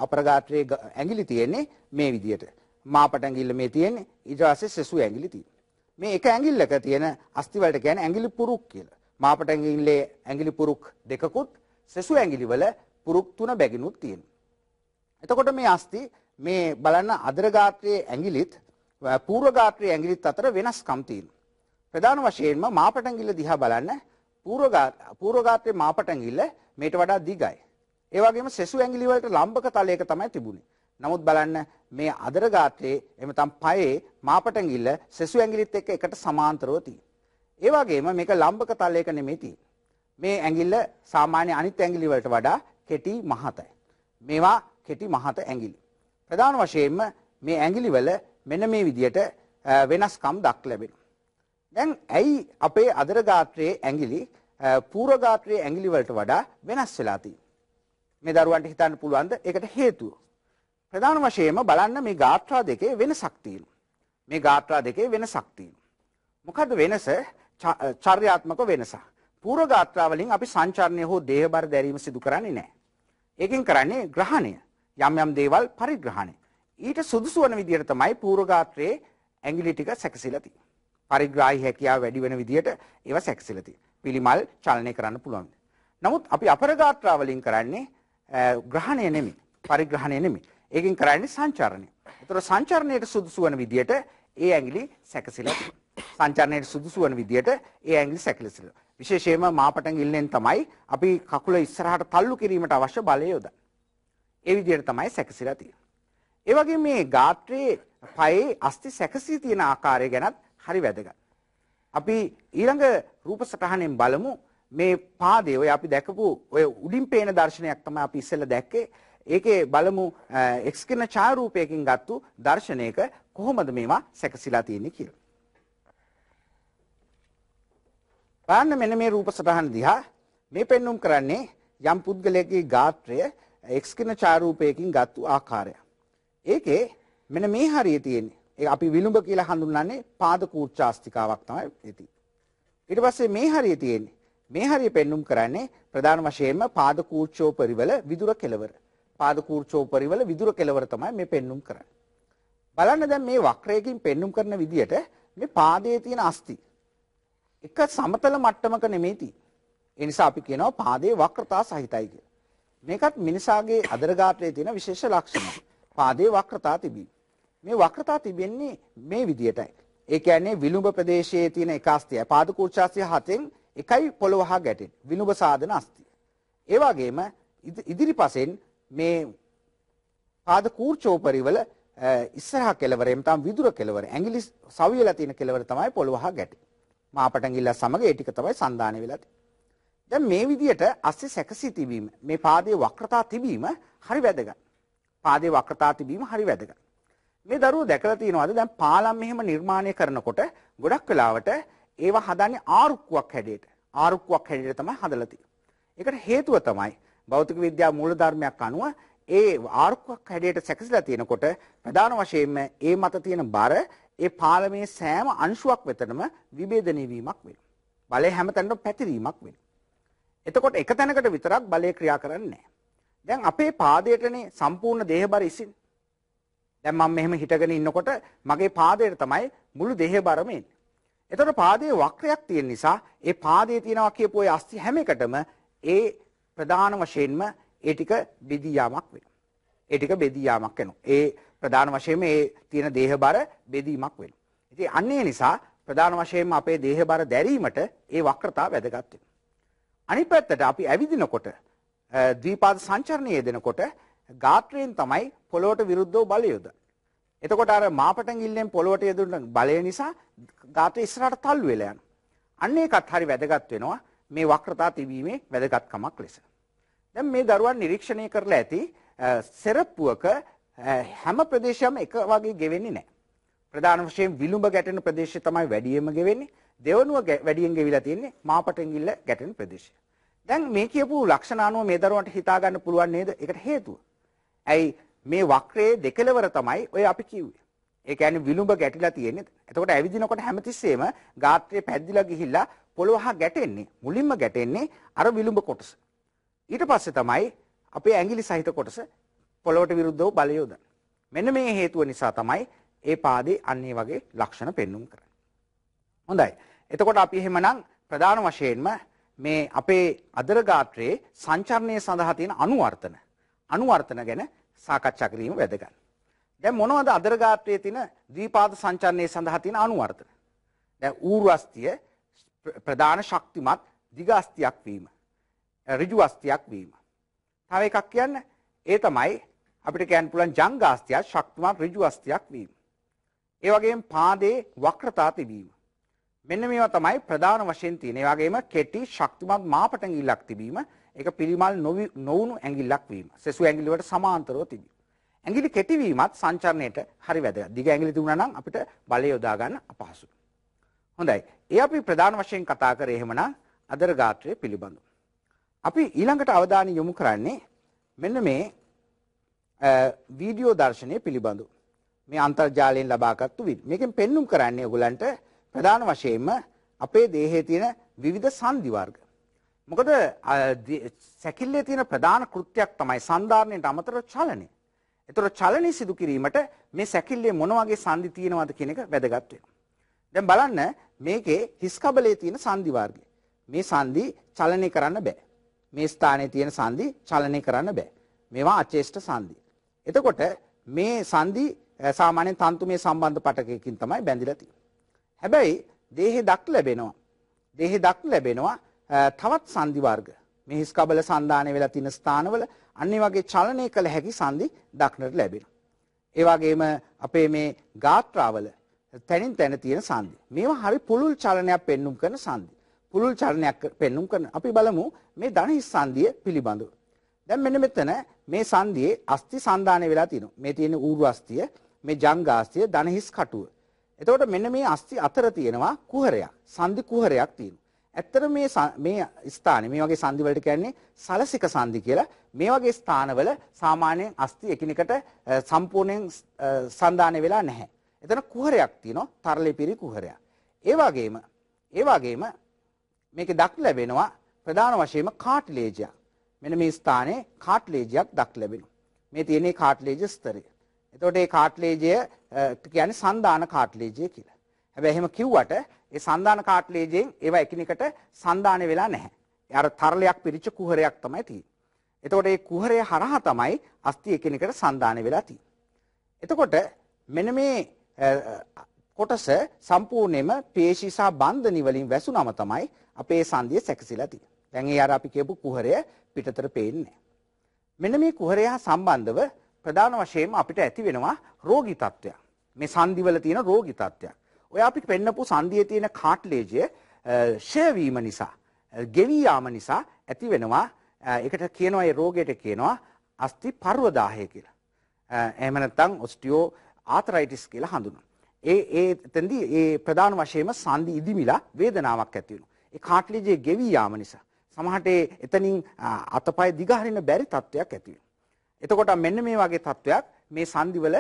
අපරගාත්‍රයේ ඇඟිලි තියෙන්නේ මේ විදිහට. මාපට ඇඟිල්ල මේ තියෙන්නේ ඊට පස්සේ සෙසු ඇඟිලි තියෙන්නේ මේ එක ඇඟිල්ලක තියෙන අස්ති වලට කියන්නේ ඇඟිලි පුරුක් කියලා මාපට ඇඟිල්ලේ ඇඟිලි පුරුක් දෙකකුත් සෙසු ඇඟිලි වල පුරුක් තුන බැගිනුත් තියෙනවා එතකොට මේ අස්ති මේ බලන්න අදර ගාත්‍රයේ ඇඟිලිත් පූර්ව ගාත්‍රයේ ඇඟිලිත් අතර වෙනස්කම් තියෙනවා ප්‍රධාන වශයෙන්ම මාපට ඇඟිල්ල දිහා බලන්න පූර්ව පූර්ව ගාත්‍රයේ මාපට ඇඟිල්ල මේට වඩා දිගයි ඒ වගේම සෙසු ඇඟිලි වලට ලම්බක තලයක තමයි තිබුණේ නමුත් බලන්න මේ අදර ගාත්‍රයේ එමතම් පයේ මාපටැඟිල්ල සෙසු ඇඟිලිත් එක්ක එකට සමාන්තරව තියෙනවා. ඒ වගේම මේක ලම්බක තලයක නෙමෙයි තියෙන්නේ. මේ ඇඟිල්ල සාමාන්‍ය අනිත් ඇඟිලි වලට වඩා කෙටි මහතයි. මේවා කෙටි මහත ඇඟිලි. ප්‍රධාන වශයෙන්ම මේ ඇඟිලි වල මෙන්න මේ විදියට වෙනස්කම් දක් ලැබෙනවා. දැන් ඇයි අපේ අදර ගාත්‍රයේ ඇඟිලි පූර්ව ගාත්‍රයේ ඇඟිලි වලට වඩා වෙනස් වෙලා තියෙන්නේ? මේ දරුවන්ට හිතන්න පුළුවන්ද? ඒකට හේතුව ප්‍රධාන වශයෙන්ම බලන්න මේ ගාත්‍රා දෙකේ වෙනසක් තියෙනවා. මේ ගාත්‍රා දෙකේ වෙනසක් තියෙනවා. මොකද වෙනස? චර්යාත්මක වෙනස. පූර්ව ගාත්‍රා වලින් අපි සංචාරණය හෝ දේහබර දැරීම සිදු කරන්නේ නැහැ. ඒකෙන් කරන්නේ ග්‍රහණය. යම් යම් දේවල් පරිග්‍රහණය. ඊට සුදුසු වන විදිහට තමයි පූර්ව ගාත්‍රයේ ඇඟිලි ටික සැකසিলা තියෙන්නේ. පරිග්‍රාහී හැකියාව වැඩි වෙන විදිහට ඒවා සැකසিলা තියෙනවා. පිළිමල් චලනය කරන්න පුළුවන්. නමුත් අපි අපර ගාත්‍රා වලින් කරන්නේ ග්‍රහණය නෙමෙයි. පරිග්‍රහණය නෙමෙයි. ඒකෙන් කරන්නේ සංචාරණය. ඒතර සංචාරණයට සුදුසු වන විදියට ඒ ඇඟිලි සැකසিলা සංචාරණයට සුදුසු වන විදියට ඒ ඇඟිලි සැකලිසිලා. විශේෂයෙන්ම මාපටන් ඉල්ලෙන් තමයි අපි කකුල ඉස්සරහට තල්ලු කිරීමට අවශ්‍ය බලය යොදන්නේ. ඒ විදියට තමයි සැකසිලා තියෙන්නේ. ඒ වගේ මේ ගාත්‍රයේ පයේ අස්ති සැකසී තියෙන ආකාරය ගැනත් හරි වැදගත්. අපි ඊළඟ රූප සටහනෙන් බලමු මේ පාදේ ඔය අපි දැකපු ඔය උඩින් පේන දර්ශනයක් තමයි අපි ඉස්සෙල්ලා දැක්කේ. ඒකේ බලමු x කියන ඡායාරූපයකින් ගත්තු දර්ශනයක කොහොමද මේවා සැකසීලා තියෙන්නේ කියලා. පාන්න මෙන්න මේ රූප සටහන දිහා මේ පෙන්눔 කරන්නේ යම් පුද්ගලයෙකුගේ ගාත්‍රය x කියන ඡායාරූපයකින් ගත්තු ආකාරය. ඒකේ මෙන්න මේ හරිය තියෙන්නේ. ඒ අපි විලුඹ කියලා හඳුන්වන්නේ පාද කූර්චාස්තිකාවක් තමයි ඇති. ඊට පස්සේ මේ හරිය තියෙන්නේ. මේ හරිය පෙන්눔 කරන්නේ ප්‍රධාන වශයෙන්ම පාද කූර්චෝපරිවල විදුර කෙලවර. පාද කූර්චෝපරිවල විදුර කෙලවර තමයි මේ පෙන්눔 කරන්නේ. බලන්න දැන් මේ වක්‍රයකින් පෙන්눔 කරන විදියට මේ පාදයේ තියෙන අස්ති එක සමතල මට්ටමක නෙමෙයි තියෙන්නේ. ඒ නිසා අපි කියනවා පාදයේ වක්‍රතා සහිතයි කියලා. මේකත් මිනිසාගේ අදරගාත්‍රයේ තියෙන විශේෂ ලක්ෂණය. පාදයේ වක්‍රතා තිබී. මේ වක්‍රතා තිබෙන්නේ මේ විදියටයි. ඒ කියන්නේ විලුඹ ප්‍රදේශයේ තියෙන එක අස්තියයි. පාද කූර්චාස්තිය හතෙන් එකයි පොළොව හා ගැටෙන විලුඹ සාධන අස්තිය. ඒ වගේම ඉදිරිපසෙන් මේ පාද කූර්චෝපරිවල ඉස්සරහා කෙළවරේ නැත්නම් විදුර කෙළවර ඇඟිලි සවියලා තියෙන කෙළවර තමයි පොළවහ ගැටි. මාපටංගිල්ල සමග ඒ ටික තමයි සන්දාන වෙලා තියෙන්නේ. දැන් මේ විදියට අස්සේ සැකසී තිබීම මේ පාදයේ වක්‍රතා තිබීම හරි වැදගත්. පාදයේ වක්‍රතා තිබීම හරි වැදගත්. මේ දරුවෝ දැකලා තියෙනවාද දැන් පාලම් මෙහෙම නිර්මාණය කරනකොට ගොඩක් වෙලාවට ඒවා හදන්නේ ආරුක්කුවක් හැඩයට. ආරුක්කුවක් හැඩයට තමයි හදලා තියෙන්නේ. ඒකට හේතුව තමයි භෞතික විද්‍යා මූලධර්මයක් අනුව ඒ ආර්කුවක් හැඩයට සැකසලා තියෙනකොට ප්‍රධාන වශයෙන්ම ඒ මත තියෙන බර ඒ පාලමේ සෑම අංශුවක් වෙතනම විභේදනය වීමක් වෙනවා. බලය හැමතැනටම පැතිරීමක් වෙනවා. එතකොට එක තැනකට විතරක් බලය ක්‍රියා කරන්නේ නැහැ. දැන් අපේ පාදයටනේ සම්පූර්ණ දේහබර ඉසින්. දැන් මම මෙහෙම හිටගෙන ඉන්නකොට මගේ පාදයට තමයි මුළු දේහබරම එන්නේ. එතකොට පාදයේ වක්‍රයක් තියෙන නිසා ඒ පාදයේ තියෙනවා කියපු ওই අස්ති හැම එකටම ඒ ප්‍රධාන වශයෙන්ම ඒ ටික බෙදී යාමක් වෙනවා. ඒ ටික බෙදී යාමක් වෙනවා. ඒ ප්‍රධාන වශයෙන්ම ඒ තියෙන දේහබර බෙදීමක් වෙනවා. ඉතින් අන්න ඒ නිසා ප්‍රධාන වශයෙන්ම අපේ දේහබර දැරීමට ඒ වක්‍රතාව වැදගත් වෙනවා. අනිත් පැත්තට අපි ඇවිදිනකොට ද්විපාද සංචරණයේ දෙනකොට ගාත්‍රයෙන් තමයි පොළොවට විරුද්ධව බලය යොදන්නේ. එතකොට අර මාපටන් ඉල්ලෙන් පොළොවට යොදුන බලය නිසා ගාත්‍රය ඉස්සරහට තල්ලු වෙලා යනවා. අන්න ඒකත් හරි වැදගත් වෙනවා මේ වක්‍රතා තිබීමේ වැදගත්කමක් ලෙස. දැන් මේ දරුවන් නිරීක්ෂණය කරලා ඇති සෙරප්පුවක හැම ප්‍රදේශයක්ම එක වගේ ගෙවෙන්නේ නැහැ. ප්‍රධාන වශයෙන් විලුඹ ගැටෙන ප්‍රදේශය තමයි වැඩියෙන්ම ගෙවෙන්නේ. දෙවනුව වැඩියෙන් ගෙවිලා තියෙන්නේ මාපටෙන්ගිල්ල ගැටෙන ප්‍රදේශය. දැන් මේ කියපු ලක්ෂණ අනුව මේ දරුවන්ට හිතා ගන්න පුළුවන් නේද? ඒකට හේතුව. ඇයි මේ වක්‍රයේ දෙකලවර තමයි ඔය අපි කිව්වේ. ඒ කියන්නේ විලුඹ ගැටිලා තියෙන්නේ. එතකොට ඇවිදිනකොට හැමතිස්සෙම ගාත්‍රය පැද්දිලා ගිහිල්ලා පොළොව ගැටෙන්නේ. මුලින්ම ගැටෙන්නේ අර විලුඹ කොටස. ඊට පස්සේ තමයි අපේ ඇඟිලි සහිත කොටස පොළොවට විරුද්ධව බලය යොදන්නේ. මෙන්න මේ හේතුව නිසා තමයි ඒ පාදේ අන්නේ වගේ ලක්ෂණ පෙන්눔 කරන්නේ. හොඳයි. එතකොට අපි එහෙමනම් ප්‍රධාන වශයෙන්ම මේ අපේ අදර ගාත්‍රයේ සංචරණය සඳහා තියෙන අනුවර්තන අනුවර්තන ගැන සාකච්ඡා කිරීම වැදගත්. දැන් මොනවද අදර ගාත්‍රයේ තියෙන ද්විපාද සංචරණය සඳහා තියෙන අනුවර්තන? දැන් ඌර්වස්තිය ප්‍රධාන ශක්තිමත් දිගස්තියක් වීම. ඍජු අස්තියක් වීම. තව එකක් කියන්න ඒ තමයි අපිට කියන්න පුළුවන් ජංගාස්තියක් ශක්තිමත් ඍජු අස්තියක් වීම. ඒ වගේම පාදයේ වක්‍රතා තිබීම. මෙන්න මේවා තමයි ප්‍රධාන වශයෙන් තියෙන. ඒ වගේම කෙටි ශක්තිමත් මාපට ඇඟිල්ලක් තිබීම, ඒක පිළිමල් නොවුණු ඇඟිල්ලක් වීම. සෙසු ඇඟිලි වලට සමාන්තරව තිබීම. ඇඟිලි කෙටි වීමත් සංචරණයට හරි වැදගත්. දිග ඇඟිලි තිබුණා නම් අපිට බලය යොදා ගන්න අපහසුයි. හොඳයි. ඒ අපි ප්‍රධාන වශයෙන් කතා කරේ එහෙමනම් අදර ගාත්‍රය පිළිබඳව. අපි ඊළඟට අවධානය යොමු කරන්නේ මෙන්න මේ වීඩියෝ දර්ශනය පිළිබඳු මේ අන්තර්ජාලයෙන් ලබාගත්තු වි මේකෙන් පෙන්නුම් කරන්නේ ඔගලන්ට ප්‍රධාන වශයෙන්ම අපේ දේහේ තියෙන විවිධ සංදි වර්ග. මොකද සැකිල්ලේ තියෙන ප්‍රධාන කෘත්‍යයක් තමයි සන්ධාරණයට අමතර චලනය. ඒතර චලනය සිදු කිරීමට මේ සැකිල්ලේ මොන වගේ සංදි තියෙනවද කියන එක වැදගත් වෙනවා. දැන් බලන්න මේකේ හිස් කබලේ තියෙන සංදි වර්ගය. මේ සංදි චලනය කරන්න බෑ. මේ ස්ථානයේ තියෙන සංදි චලනය කරන්න බෑ. මේවා අචේෂ්ඨ සංදි. එතකොට මේ සංදි සාමාන්‍යයෙන් තන්තුමේ සම්බන්ධ පටකයකින් තමයි බැඳිලා තියෙන්නේ. හැබැයි දේහේ දක් ලැබෙනවා. දේහේ දක් ලැබෙනවා තවත් සංදි වර්ග. මේ හිස් කබල සන්දානය වෙලා තියෙන ස්ථානවල අන්න වගේ චලනය කළ හැකි සංදි දක්නට ලැබෙනවා. ඒ වගේම අපේ මේ ගාත්‍රාවල තැනින් තැන තියෙන සංදි. මේවා හරි පුළුල් චලනයක් පෙන්눔 කරන සංදි. පුළුල් චරණයක් පෙන්눔 කරන. අපි බලමු මේ ධනහිස් සංධිය පිළිබඳව. දැන් මෙන්න මෙතන මේ සංධියේ අස්ති සන්දානය වෙලා තියෙනවා. මේ තියෙන ඌරු අස්තිය, මේ ජංගාස්තිය, ධනහිස් කටුව. එතකොට මෙන්න මේ අස්ති අතර තියෙනවා කුහරයක්. සංධි කුහරයක් තියෙනවා. ඇත්තට මේ මේ ස්ථානේ මේ වගේ සංධි වලට කියන්නේ සලසික සංධි කියලා. මේ වගේ ස්ථානවල සාමාන්‍යයෙන් අස්ති එකිනෙකට සම්පූර්ණයෙන් සන්දානය වෙලා නැහැ. එතන කුහරයක් තියෙනවා. තරලේ පිරි කුහරයක්. ඒ වගේම ඒ වගේම මේක දක් ලැබෙනවා ප්‍රධාන වශයෙන්ම කාට්ලේජයක්. මෙන්න මේ ස්ථානයේ කාට්ලේජයක් දක් ලැබෙනවා. මේ තියෙන කාට්ලේජ ස්තරය. එතකොට මේ කාට්ලේජය කියන්නේ සන්දාන කාට්ලේජය කියලා. හැබැයි එහෙම කිව්වට ඒ සන්දාන කාට්ලේජයෙන් ඒවා එකිනෙකට සන්දාන වෙලා නැහැ. අර තරලයක් පිරිච්ච කුහරයක් තමයි තියෙන්නේ. එතකොට මේ කුහරය හරහා තමයි අස්ති එකිනෙකට සන්දාන වෙලා තියෙන්නේ. එතකොට මෙන්න මේ කොටස සම්පූර්ණයෙන්ම පේශී සහ බන්ධනි වලින් වැසුනම තමයි අපේ සංධිය සැකසিলা තියෙනවා. දැන් ඒ අර අපි කියපු කුහරය පිටතට පේන්නේ මෙන්න මේ කුහරය සම්බන්ධව ප්‍රධාන වශයෙන් අපිට ඇති වෙනවා රෝගී තත්ත්වයක්. මේ සංධිවල තියෙන රෝගී තත්ත්වයක්. ඔය අපි පෙන්නපු සංධියේ තියෙන කාට්ලේජය ෂය වීම නිසා, ගෙවි යාම නිසා ඇති වෙනවා ඒකට කියනවා ඒ රෝගයට කියනවා අස්ථි පර්වදාහය කියලා. එහෙම නැත්නම් ඔස්ටියෝ ආතරයිටිස් කියලා හඳුන්වනවා. ඒ ඒ තෙන්දි ඒ ප්‍රධාන වශයෙන්ම සංධි ඉදිමිලා වේදනාවක් ඇති වෙනවා. ඒ කාට්ලිජේ ගෙවි යාම නිසා සමහරට එතනින් අතපය දිගහරින බැරි තත්වයක් ඇති එතකොට මෙන්න මේ වගේ තත්වයක් මේ සංදිවල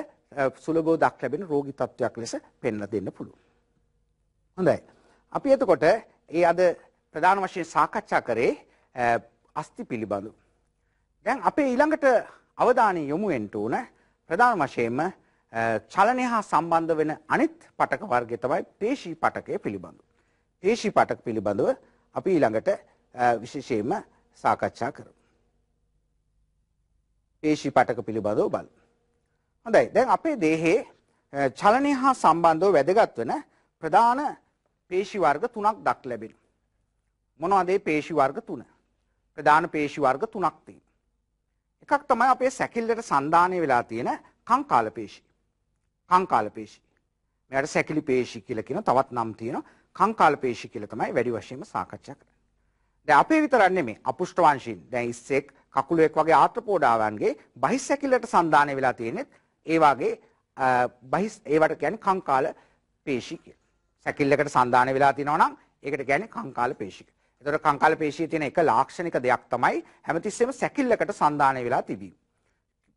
සුලබෝ දක් ලැබෙන රෝගී තත්වයක් ලෙස පෙන්ලා දෙන්න පුළුවන්. හොඳයි. අපි එතකොට ඒ අද ප්‍රධාන වශයෙන් සාකච්ඡා කරේ අස්ති පිළිබඳ. දැන් අපේ ඊළඟට අවධානය යොමු වෙන්න ඕන ප්‍රධාන වශයෙන්ම චලනය හා සම්බන්ධ වෙන අනිත් පටක වර්ගය තමයි පේශී පටකය පිළිබඳව. ඒශී පාටක පිළිබඳව අපි ඊළඟට විශේෂයෙන්ම සාකච්ඡා කරමු. ඒශී පාටක පිළිබඳව බලමු. හොඳයි. දැන් අපේ දේහයේ චලනය හා සම්බන්ධව වැදගත් වෙන ප්‍රධාන පේශි වර්ග තුනක් දක් ලැබෙනවා. මොනවද මේ පේශි වර්ග තුන? ප්‍රධාන පේශි වර්ග තුනක් තියෙනවා. එකක් තමයි අපේ සැකිල්ලට සන්ධානය වෙලා තියෙන කංකාල පේශි. කංකාල පේශි. මෙයාට සැකිලි පේශි කියලා කියන තවත් නම් තියෙනවා. කංකාල පේශි කියලා තමයි වැඩි වශයෙන්ම සාකච්ඡා කරන්නේ. දැන් අපේ විතරක් නෙමෙයි අපුෂ්ඨ වංශීන් දැන් ඉස්සෙක් කකුලෙක් වගේ ආත්‍රපෝඩාවන්ගේ බහිස් ඇකිලට සන්දානය වෙලා තියෙනෙත් ඒ වගේ බහිස් ඒවට කියන්නේ කංකාල පේශි කියලා. සැකිල්ලකට සන්දානය වෙලා තිනවනම් ඒකට කියන්නේ කංකාල පේශි කියලා. එතකොට කංකාල පේශියේ තියෙන එක ලාක්ෂණික දෙයක් තමයි හැමතිස්සෙම සැකිල්ලකට සන්දානය වෙලා තිබීම.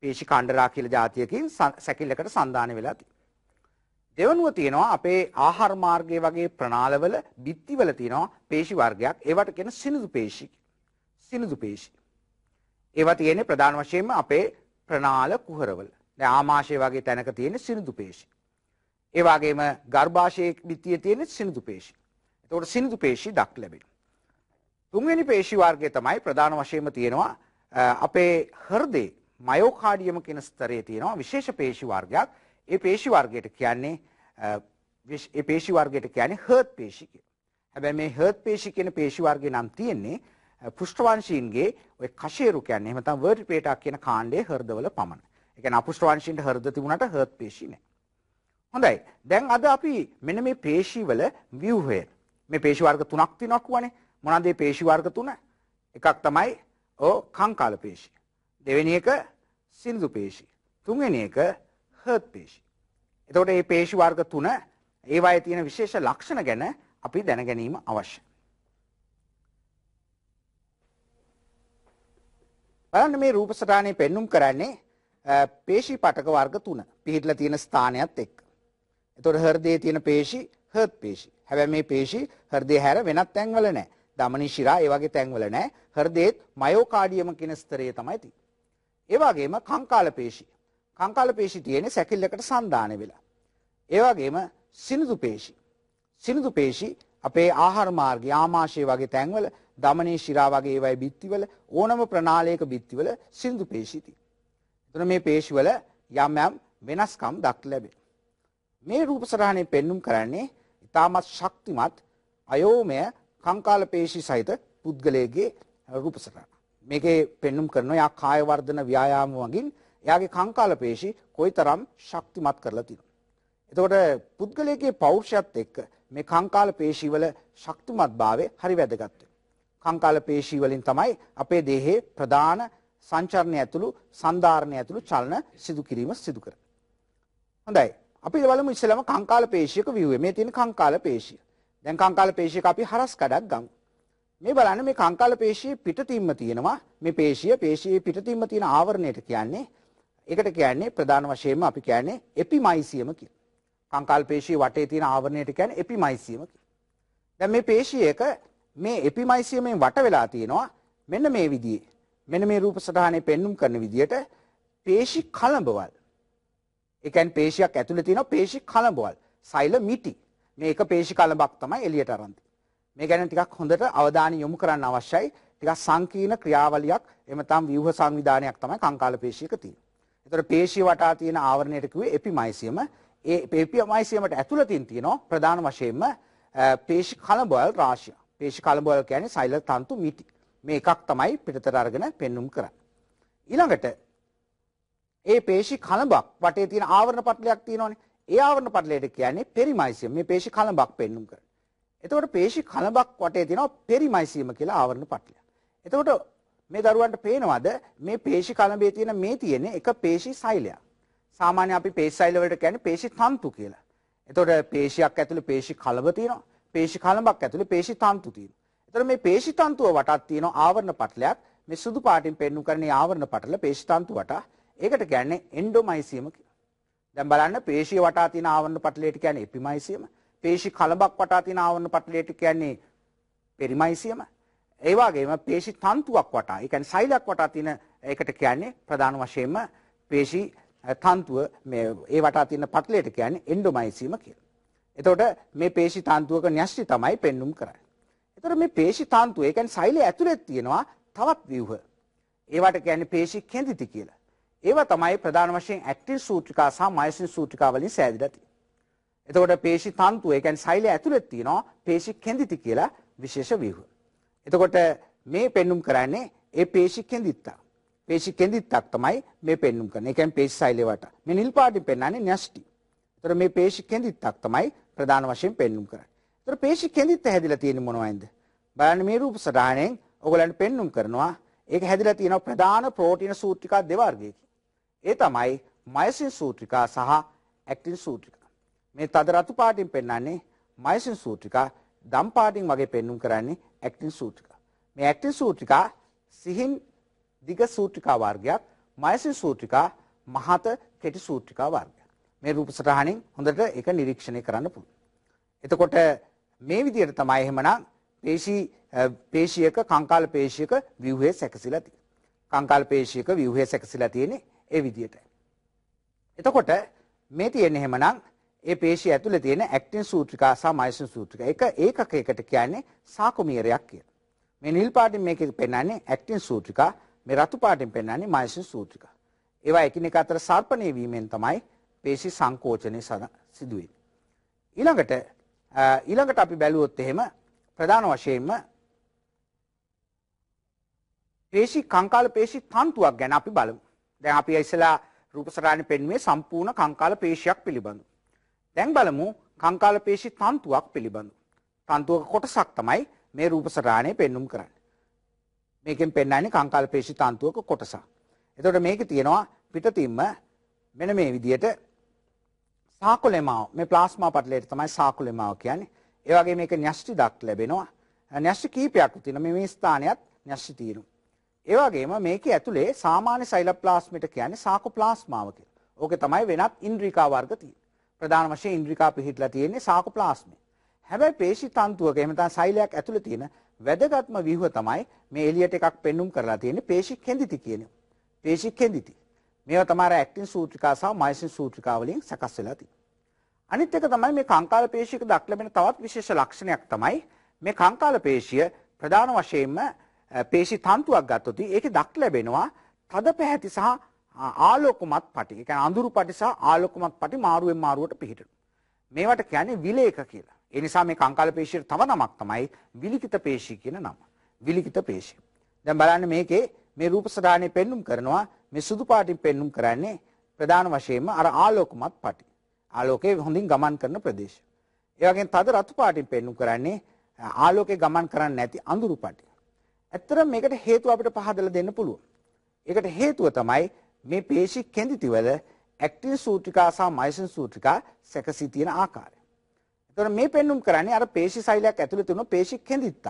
පේශි කණ්ඩරා කියලා જાතියකින් සැකිල්ලකට සන්දානය වෙලා තිබීම. දෙවනුව තියෙනවා අපේ ආහාර මාර්ගයේ වගේ ප්‍රණාලවල බිත්තිවල තියෙනවා පේශි වර්ගයක්. ඒවට කියන සිනිඳු පේශි. සිනිඳු පේශි. ඒවා තියෙන්නේ ප්‍රධාන වශයෙන්ම අපේ ප්‍රණාල කුහරවල. දැන් ආමාශය වගේ තැනක තියෙන සිනිඳු පේශි. ඒ වගේම ගර්භාෂයේ බිත්තියේ තියෙන සිනිඳු පේශි. එතකොට සිනිඳු පේශි දක් ලැබෙනවා. තුන්වෙනි පේශි වර්ගය තමයි ප්‍රධාන වශයෙන්ම තියෙනවා අපේ හෘදේ මයෝකාඩියම කියන ස්තරයේ තියෙනවා විශේෂ පේශි වර්ගයක්. ඒ පේශි වර්ගයට කියන්නේ ඒ පේශි වර්ගයට කියන්නේ හර්ත් පේශි කියලා. හැබැයි මේ හර්ත් පේශි කියන පේශි වර්ගේ නම් තියෙන්නේ පුෂ්ඨ වංශීන්ගේ ওই කශේරු කියන්නේ එහෙම නැත්නම් වර්ටිපේටා කියන කාණ්ඩයේ හෘදවල පමණයි. ඒ කියන්නේ අපුෂ්ඨ වංශීන්ට හෘද තිබුණාට හර්ත් පේශි නැහැ. හොඳයි. දැන් අද අපි මෙන්න මේ පේශි වල ව්‍යුහය මේ පේශි වර්ග තුනක් තියෙනවා කියවනේ. මොනවාද මේ පේශි වර්ග තුන? එකක් තමයි ඕ කංකාල පේශි. දෙවෙනි එක සින්දු පේශි. තුන්වෙනි එක හර්ත් පේශි. එතකොට මේ පේශි වර්ග තුන ඒවායේ තියෙන විශේෂ ලක්ෂණ ගැන අපි දැන ගැනීම අවශ්‍යයි. බලන්න මේ රූප සටහනේ පෙන්눔 කරන්නේ පේශි පටක වර්ග තුන පිහිටලා තියෙන ස්ථානයත් එක්ක. එතකොට හෘදයේ තියෙන පේශි හර්ත් පේශි. හැබැයි මේ පේශි හෘදේ හැර වෙනත් තැන්වල නැහැ. දමනි ශිරා ඒ වගේ තැන්වල නැහැ. හෘදේත් මයෝකාඩියම කියන ස්තරයේ තමයි තියෙන්නේ. ඒ වගේම කංකාල පේශි. කංකාල පේශි තියෙන්නේ සැකිල්ලකට සන්ධානය වෙලා. ඒ වගේම සිනිදු පේශි. සිනිදු පේශි අපේ ආහාර මාර්ගය ආමාශය වගේ තැන්වල දමනේ ශිරා වගේ ඒවයි බිත්තිවල ඕනම ප්‍රණාලයක බිත්තිවල සිනිදු පේශි තියෙනවා. එතන මේ පේශිවල යම් යම් වෙනස්කම් දක් ලැබේ. මේ රූප සරහනේ පෙන්눔 කරන්නේ ඊටමත් ශක්තිමත් අයෝමය කංකාල පේශි සහිත පුද්ගලයාගේ රූප සරහන. මේකේ පෙන්눔 කරනවා යා කාය වර්ධන ව්‍යායාම වගේ එයාගේ කංකාල පේශි කොයිතරම් ශක්තිමත් කරලා තියෙනවා. එතකොට පුද්ගලයාගේ පෞරුෂයත් එක්ක මේ කංකාල පේශිවල ශක්තිමත්භාවය හරි වැදගත් කංකාල පේශී වලින් තමයි අපේ දේහයේ ප්‍රධාන සංචරණය ඇතුළු සන්ධාරණය ඇතුළු චලන සිදු කිරීම සිදු කරන්නේ. හොඳයි. අපි බලමු ඉස්සෙල්ලාම කංකාල පේශියක view මේ තියෙන කංකාල පේශිය. දැන් කංකාල පේශියක අපි හරස් කඩක් ගමු. මේ බලන්න මේ කංකාල පේශියේ පිටතින්ම තියෙනවා මේ පේශිය පේශියේ පිටතින්ම තියෙන ආවරණයට කියන්නේ ඒකට කියන්නේ ප්‍රධාන වශයෙන්ම අපි කියන්නේ එපිමයිසියම කියලා. කංකාල් පේශී වටේ තියෙන ආවරණයට කියන්නේ එපිමයිසියම කියලා. දැන් මේ පේශියක මේ එපිමයිසියමෙන් වට වෙලා තියෙනවා මෙන්න මේ විදිහේ. මෙන්න මේ රූප සටහනේ පෙන්눔 කරන විදිහට පේශි කලඹවල්. ඒ කියන්නේ පේශියක් ඇතුලේ තියෙන පේශි කලඹවල්. සෛල මිටි. මේක පේශි කලඹක් තමයි එළියට අරන් මේ ගැන ටිකක් හොඳට අවධානය යොමු කරන්න අවශ්‍යයි. ටිකක් සංකීර්ණ ක්‍රියාවලියක් එමෙතම් ව්‍යුහ සංවිධානයක් තමයි කංකාල පේශියක තියෙන්නේ. එතකොට පේශී වටා තියෙන ආවරණයට කිව්වේ එපිමයිසියම. ඒ එපිමයිසියමට ඇතුළතින් තියෙනවා ප්‍රධාන වශයෙන්ම පේශි කලබවල් රාශිය. පේශි කලබවල් කියන්නේ සෛල තන්තු මිටි. මේ එකක් තමයි පිටතට අරගෙන පෙන්눔 කරන්නේ. ඊළඟට ඒ පේශි කලබක් වටේ තියෙන ආවරණ පටලයක් තියෙනවනේ. ඒ ආවරණ පටලයට කියන්නේ පෙරිමයිසියම්. මේ පේශි කලබක් පෙන්눔 කරන්නේ. එතකොට පේශි කලබක් වටේ තියෙනවා පෙරිමයිසියම කියලා ආවරණ පටලයක්. එතකොට මේ දරුවන්ට පේනවද මේ පේශි කලඹේ තියෙන මේ තියෙන එක පේශි සෛලයක්. සාමාන්‍ය අපි පේශි සෛල වලට කියන්නේ පේශි තන්තු කියලා. එතකොට පේශියක් ඇතුලේ පේශි කලඹ තියෙනවා. පේශි කලඹක් ඇතුලේ පේශි තන්තු තියෙනවා. එතකොට මේ පේශි තන්තුව වටක් තියෙන ආවරණ පටලයක්. මේ සුදු පාටින් පෙන්වු කරන්නේ ආවරණ පටල පේශි තන්තු වටා. ඒකට කියන්නේ එන්ඩෝමයිසියම කියලා. දැන් බලන්න පේශිය වටා තියෙන ආවරණ පටලයට කියන්නේ එපිමයිසියම. පේශි කලඹක් වටා තියෙන ආවරණ පටලයට කියන්නේ පෙරිමයිසියම. ඒ වගේම පේශි තන්තුවක් වටා, ඒ කියන්නේ සෛලයක් වටා තියෙන ඒකට කියන්නේ ප්‍රධාන වශයෙන්ම පේශි තන්තුව මේ ඒ වටා තියෙන පටලයට කියන්නේ එන්ඩෝමයිසීම කියලා. එතකොට මේ පේශි තන්තුවක න්‍යෂ්ටි තමයි පෙන්눔 කරන්නේ. එතකොට මේ පේශි තන්තුව, ඒ කියන්නේ සෛලය ඇතුලේ තියෙනවා තවත් ව්‍යුහ. ඒවට කියන්නේ පේශි කේන්ද්‍රිත කියලා. ඒවා තමයි ප්‍රධාන වශයෙන් ඇක්ටින් සූත්‍රිකා සහ මයසින් සූත්‍රිකා වලින් සෑදිලා තියෙන්නේ. එතකොට පේශි තන්තුව, ඒ කියන්නේ සෛලය ඇතුලේ තියෙනවා පේශි කේන්ද්‍රිත කියලා විශේෂ ව්‍යුහ. එතකොට මේ පෙන්눔 කරන්නේ ඒ පේශි කෙඳිත්ත. පේශි කෙඳිත්තක් තමයි මේ පෙන්눔 කරන්නේ. ඒ කියන්නේ පේශි සෛලවට. මේ නිල් පාටින් පෙන්වන්නේ න්‍යෂ්ටි. එතකොට මේ පේශි කෙඳිත්තක් තමයි ප්‍රධාන වශයෙන් පෙන්눔 කරන්නේ. එතකොට පේශි කෙඳිත්ත හැදිලා තියෙන්නේ මොනවයින්ද? බලන්න මේ රූප සටහනෙන් ඔයගලන්ට පෙන්눔 කරනවා. ඒක හැදිලා තියෙනවා ප්‍රධාන ප්‍රෝටීන සූත්‍රිකා දෙවර්ගයකින්. ඒ තමයි මයසින් සූත්‍රිකා සහ ඇක්ටින් සූත්‍රිකා. මේ තද රතු පාටින් පෙන්වන්නේ මයසින් සූත්‍රිකා දම් පාටින් වගේ පෙන්눔 කරන්නේ ඇක්ටින් සූත්‍රිකා. මේ ඇක්ටින් සූත්‍රිකා සිහින් දිග සූත්‍රිකා වර්ගයක්, මයසින් සූත්‍රිකා මහත කෙටි සූත්‍රිකා වර්ගයක්. මේ රූප සටහනින් හොඳට ඒක නිරීක්ෂණය කරන්න පුළුවන්. එතකොට මේ විදිහට තමයි එහෙමනම් පේශී පේශියක කංකාල පේශියක ව්‍යුහය සැකසিলা තියෙන්නේ. කංකාල පේශියක ව්‍යුහය සැකසিলা තියෙන්නේ ඒ විදිහටයි. එතකොට මේ තියෙන්නේ එහෙමනම් ඒ පේශිය ඇතුලේ තියෙන ඇක්ටින් සූත්‍රිකා සහ මයසින් සූත්‍රිකා. එක ඒකක එකට කියන්නේ සාකුමීරයක් කියලා. මේ නිල් පාටින් මේකේ පෙන්වන්නේ ඇක්ටින් සූත්‍රිකා, මේ රතු පාටින් පෙන්වන්නේ මයසින් සූත්‍රිකා. ඒවා එකිනෙක අතර සර්පණය වීමෙන් තමයි පේශි සංකෝචනය සිදු වෙන්නේ. ඊළඟට ඊළඟට අපි බැලුවොත් එහෙම ප්‍රධාන වශයෙන්ම පේශි කංකාල පේශි තන්තුවක් ගැන අපි බලමු. දැන් අපි ඉස්සලා රූපසටහනේ පෙන්වුවේ සම්පූර්ණ කංකාල පේශියක් පිළිබඳව. දැන් බලමු කංකාලපේශි තන්තුවක් පිළිබඳ. තන්තුවක කොටසක් තමයි මේ රූපසරාණය පෙන්නුම් කරන්න. මේකෙන් පෙන්න්නන්නේ කංකාලපේශි තන්තුවක කොටසක්. එතොට මේක තියෙනවා පිටතින්ම මෙන මේ විදියට සාකුලෙමාව මේ ප්ලාස්මා පටලයට තමයි සාකුලෙමාව කියන්නේ ඒවගේ මේක න්‍යෂ්ටි දක් ලැබෙනවා න්‍යෂ්ටි කීපයක් තින මේ ස්ථානයක් න්‍යෂ්ටි තීරු. ඒවගේම මේක ඇතුළේ සාමාන්‍ය සයිල ප්ලාස්මිට කියන්නේ සාකු ප්ලාස්මාව කියලා. ඕක තමයි වෙනත් ඉන්ද්‍රිකා වර්ග තියෙන. ප්‍රධාන වශයෙන් ඉන්ද්‍රිකා පිහිටලා තියෙන්නේ සාකෝප්ලාස්මේ. හැබැයි පේශි තන්තුවක එහෙම නැත්නම් සෛලයක් ඇතුළේ තියෙන වැදගත්ම ව්‍යුහ තමයි මේ එළියට එකක් පෙන්눔 කරලා තියෙන්නේ පේශි කෙඳිති කියන. පේශි කෙඳිති. මේවා තමයි ඇක්ටින් සූත්‍රිකා සහ මයිසින් සූත්‍රිකා වලින් සකස් වෙලා තියෙන්නේ. අනිත් එක තමයි මේ කාංකාල පේශියක දක්ලබෙන තවත් විශේෂ ලක්ෂණයක් තමයි මේ කාංකාල පේශිය ප්‍රධාන වශයෙන්ම පේශි තන්තුවක් ගත්තොත් ඒකේ දක් ලැබෙනවා තද පැහැති සහ ආලෝකමත් පටි. ඒ කියන්නේ අඳුරු පටි සහ ආලෝකමත් පටි මාරුවෙන් මාරුවට පිහිටෙනවා. මේවට කියන්නේ විලේක කියලා. ඒ නිසා මේ කංකාල පේශියට තව නමක් තමයි විලිකිත පේශී කියන නම. විලිකිත පේශී. දැන් බලන්න මේකේ මේ රූප සටහනේ පෙන්눔 කරනවා මේ සුදු පාටින් පෙන්눔 කරන්නේ ප්‍රධාන වශයෙන්ම අර ආලෝකමත් පාටි. ආලෝකයේ හොඳින් ගමන් කරන ප්‍රදේශ. ඒ වගේම තද රතු පාටින් පෙන්눔 කරන්නේ ආලෝකයේ ගමන් කරන්නේ නැති අඳුරු පාටි. ඇත්තට මේකට හේතුව අපිට පහදලා දෙන්න පුළුවන්. ඒකට හේතුව තමයි මේ පේශි කෙඳිතිවල ඇක්ටින් සූත්‍රිකා සහ මයිසින් සූත්‍රිකා සැකසී තියෙන ආකාරය. එතකොට මේ පෙන්눔 කරන්නේ අර පේශි සෛලයක් ඇතුළේ තියෙන පේශි කෙඳිත්තක්.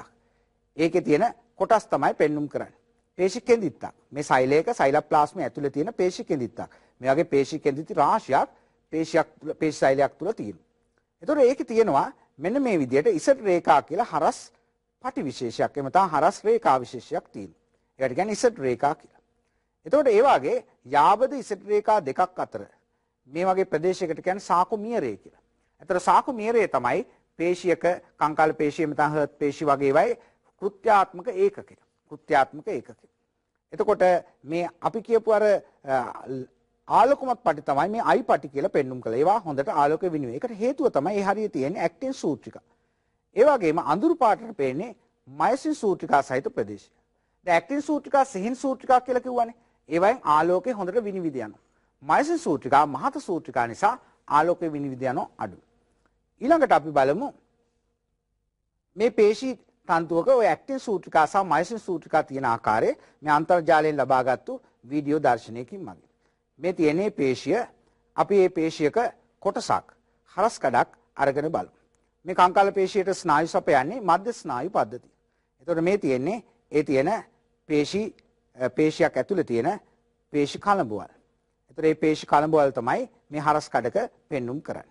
ඒකේ තියෙන කොටස් තමයි පෙන්눔 කරන්නේ. පේශි කෙඳිත්තක්. මේ සෛලයක සෛලප්ලාස්මය ඇතුළේ තියෙන පේශි කෙඳිත්තක්. මේ වගේ පේශි කෙඳිති රාශියක් පේශියක් පේශි සෛලයක් තුල තියෙනවා. එතකොට ඒකේ තියෙනවා මෙන්න මේ විදිහට ඉසට රේඛා කියලා හරස් පටි විශේෂයක්. එහෙම හරස් රේඛා විශේෂයක් තියෙනවා. ඒකට කියන්නේ ඉසට රේඛා කියලා. එතකොට ඒ වගේ යාබද ඉසට රේඛා දෙකක් අතර මේ වගේ ප්‍රදේශයකට කියන්නේ සාකු මියරේ කියලා. එතකොට සාකු මියරේ තමයි පේශියක කංකාල පේශිය මෙතන හර්ට් පේශි වගේ වයි කෘත්‍යාත්මක ඒකකය. කෘත්‍යාත්මක ඒකකය. එතකොට මේ අපි කියපු අර ආලෝකමත් පටි තමයි මේ අයි පටි කියලා පෙන්눔 කළේ. ඒවා හොඳට ආලෝක වෙනුවේ. ඒකට හේතුව තමයි ඒ හරිය තියෙන ඇක්ටින් සූත්‍රික. ඒ වගේම අඳුරු පාටට පේන්නේ මයසින් සූත්‍රිකා සහිත ප්‍රදේශය. දැන් ඇක්ටින් සූත්‍රිකා සෙහින් සූත්‍රිකා කියලා කිව්වනේ. ඒවයින් ආලෝකය හොඳට විනිවිද යනවා. මයසින් සූත්‍රිකා මහත සූත්‍රිකා නිසා ආලෝකය විනිවිද යනවා අඩු. ඊළඟට අපි බලමු මේ පේශී තන්තුවක ඔය ඇක්ටින් සූත්‍රිකා සහ මයසින් සූත්‍රිකා තියෙන ආකාරය මේ අන්තර්ජාලයෙන් ලබාගත්තු වීඩියෝ දර්ශනයකින් මගින්. මේ තියෙනේ පේශිය අපි මේ පේශියක කොටසක් හරස් කඩක් අරගෙන බලමු. මේ කංකාල පේශියට ස්නායු සපයන්නේ මධ්‍ය ස්නායු පද්ධතිය. එතකොට මේ තියෙන්නේ ඒ තියෙන පේශී පේශයක් ඇතුළ තියෙන පේශි කලඹුවල්. එතකොට මේ පේශි කලඹුවල් තමයි මේ හරස් කඩක පෙන්눔 කරන්නේ.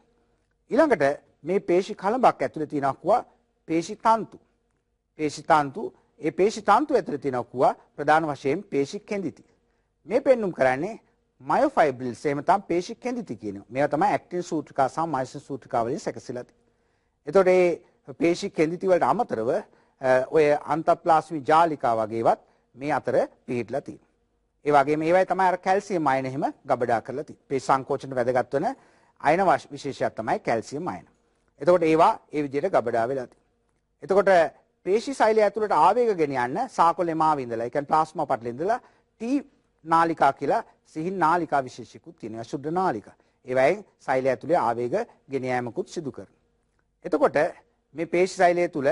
ඊළඟට මේ පේශි කලඹක් ඇතුළේ තියෙන කුවා පේශි තන්තු. පේශි තන්තු ඒ පේශි තන්තු ඇතුළේ තියෙන කුවා ප්‍රධාන වශයෙන් පේශි කෙඳිති. මේ පෙන්눔 කරන්නේ මයෝෆයිබ්‍රිල්ස් එහෙම නැත්නම් පේශි කෙඳිති කියනවා. මේවා තමයි ඇක්ටින් සූත්‍රිකා සහ මයසින් සූත්‍රිකා වලින් සැකසීලා තියෙන්නේ. එතකොට මේ පේශි කෙඳිති වලට අමතරව ඔය අන්තප්ලාස්මි ජාලිකා වගේවත් මේ අතර පිහිටලා තියෙනවා. ඒ වගේම ඒවයි තමයි අර කැල්සියම් අයන එහෙම ගබඩා කරලා තියෙන්නේ. පේ සංකෝචන වැදගත් වෙන අයන විශේෂයක් තමයි කැල්සියම් අයන. එතකොට ඒවා ඒ විදිහට ගබඩා වෙලා තියෙනවා. එතකොට පේශි සෛලය ඇතුළට ආවේග ගෙනියන්න සාකොලෙමාව ඉඳලා, ඒ කියන්නේ ප්ලාස්මා පටල ඉඳලා T නාලිකා කියලා සිහින් නාලිකා විශේෂිකුත් තියෙනවා. ශුද්ධ නාලිකා. ඒවයින් සෛලය ඇතුළේ ආවේග ගෙන යාමකුත් සිදු කරනවා. එතකොට මේ පේශි සෛලය තුළ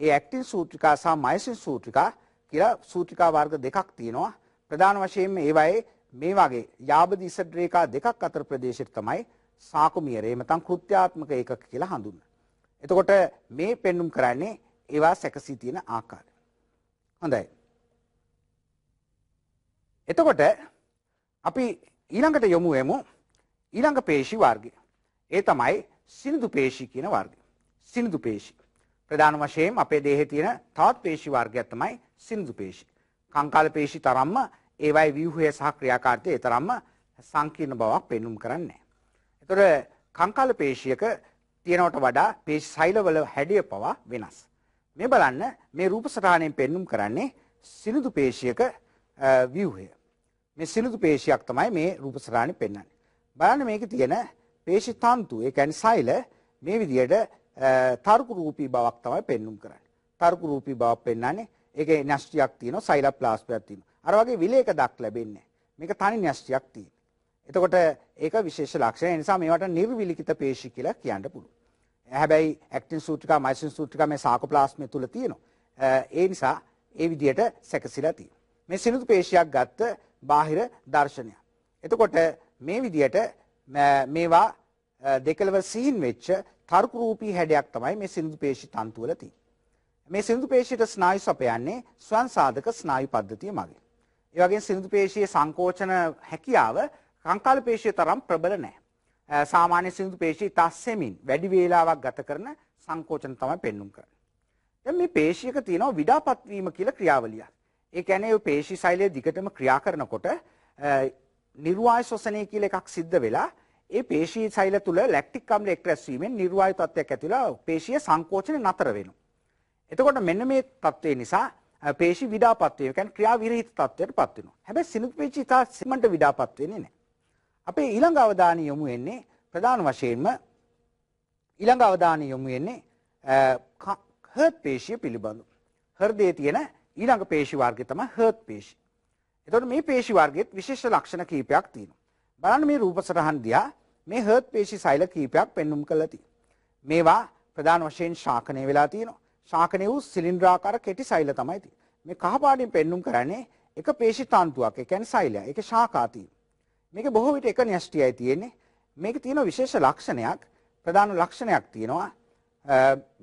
ඒ ඇක්ටින් සූත්‍රිකා සහ මයසින් සූත්‍රිකා කියලා සූත්‍රිකා වර්ග දෙකක් තියෙනවා. ප්‍රධාන වශයෙන් ඒවයේ මේ වගේ යාබද ඉසඩ් රේඛා දෙකක් අතර ප්‍රදේශයට තමයි සාකුමිය රේමතන් කෘත්‍යාත්මක ඒකක කියලා හඳුන්වන්නේ. එතකොට මේ පෙන්눔 කරන්නේ ඒවා සැකසී තියෙන ආකාරය. හොඳයි. එතකොට අපි ඊළඟට යොමු වෙමු ඊළඟ පේශි වර්ගය. ඒ තමයි සිනිඳු පේශි කියන වර්ගය. සිනිඳු පේශි. ප්‍රධාන වශයෙන් අපේ දේහේ තියෙන තවත් පේශි වර්ගයක් තමයි සිනිඳු පේශි. කංකාල පේශි තරම්ම ඒවයි ව්‍යුහය සහ ක්‍රියාකාරිතය ඒ තරම්ම සංකීර්ණ බවක් පෙන්눔 කරන්නේ. ඒතර කංකාල පේශියක තියෙනවට වඩා පේශි සෛලවල හැඩය පවා වෙනස්. මේ බලන්න මේ රූප සටහනෙන් පෙන්눔 කරන්නේ සිනිඳු පේශියක ව්‍යුහය. මේ සිනිඳු පේශියක් තමයි මේ රූප සටහනෙ පෙන්වන්නේ. බලන්න මේකේ තියෙන පේශි තන්තු ඒ කියන්නේ සෛල මේ විදිහට තර්ක රූපී බවක් තමයි පෙන්눔 කරන්නේ. තර්ක රූපී බවක් පෙන්වන්නේ ඒකේ නැස්ටියක් තියෙනවා සයිලප්ලාස්පයක් තියෙනවා. අර වගේ විලේක දක් ලැබෙන්නේ මේක තනි නැස්ටියක් තියෙන. එතකොට ඒක විශේෂ ලක්ෂණය. ඒ නිසා මේවට නිර්විලිකිත පේශි කියලා කියන්න පුළුවන්. හැබැයි ඇක්ටින් සූත්‍රිකා මයිසින් සූත්‍රිකා මේ සාකෝප්ලාස්මය තුල තියෙනවා. ඒ නිසා ඒ විදිහට සැකසিলা තියෙනවා. මේ සිනුදු පේශියක් ගත්ත බාහිර දර්ශනය. එතකොට මේ විදිහට මේවා දෙකලව සීන් වෙච්ච තර්කරූපී හැඩයක් තමයි මේ සිනුදු පේශි තන්තු වල තියෙන්නේ. මේ සිරුදු පේශයට ස්නායු සපයන්නේ ස්වන් සාධක ස්නායු පද්ධතිය මගින්. ඒ වගේ සිරුදු පේශයේ සංකෝචන හැකියාව කංකාල පේශය තරම් ප්‍රබල නැහැ. සාමාන්‍ය සිරුදු පේශය තස්සෙමින් වැඩි වේලාවක් ගත කරන සංකෝචන තමයි පෙන්눔 කරන්නේ. දැන් මේ පේශියක තියෙනවා විඩාපත් වීම කියලා ක්‍රියාවලියක්. ඒ කියන්නේ ඔය පේශි ශෛලිය දිගටම ක්‍රියා කරනකොට නිර්වාය ශ්වසනය කියලා එකක් සිද්ධ වෙලා ඒ පේශී සෛල තුළ ලැක්ටික් අම්ල එක් රැස්වීමෙන් නිර්වාය තත්ත්වයක් ඇතිලා පේශීය සංකෝචනය නතර වෙනවා. එතකොට මෙන්න මේ தත්ත්වය නිසා පේශි විඩාපත් වේ. ඒ කියන්නේ ක්‍රියා විරහිත තත්ත්වයට පත් වෙනවා. හැබැයි සිනුක් පේශි තා සිමන්ට විඩාපත් වෙන්නේ නැහැ. අපේ ඊළඟ අවධානය යොමු වෙන්නේ ප්‍රධාන වශයෙන්ම ඊළඟ අවධානය යොමු වෙන්නේ හර්ට් පේශිය පිළිබඳව. හෘදයේ තියෙන ඊළඟ පේශි වර්ගය තමයි හර්ට් පේශි. එතකොට මේ පේශි වර්ගයේත් විශේෂ ලක්ෂණ කීපයක් තියෙනවා. බලන්න මේ රූප සටහන් දිහා මේ හර්ට් පේශි සෛල කීපයක් පෙන්눔 කරලා තියෙනවා. මේවා ප්‍රධාන වශයෙන් ශාකණය වෙලා තියෙනවා. ශාකනය වූ සිලින්ද්‍රාකාර කෙටි සෛල තමයි තියෙන්නේ. මේ කහ පාටින් පෙන්눔 කරන්නේ එක පේශි තන්තුවක්. ඒ කියන්නේ සෛලය. ඒක ශාකාතිය. මේක බොහෝ විට එක න්‍යෂ්ටියයි තියෙන්නේ. මේක තියෙන විශේෂ ලක්ෂණයක් ප්‍රධාන ලක්ෂණයක් තියෙනවා.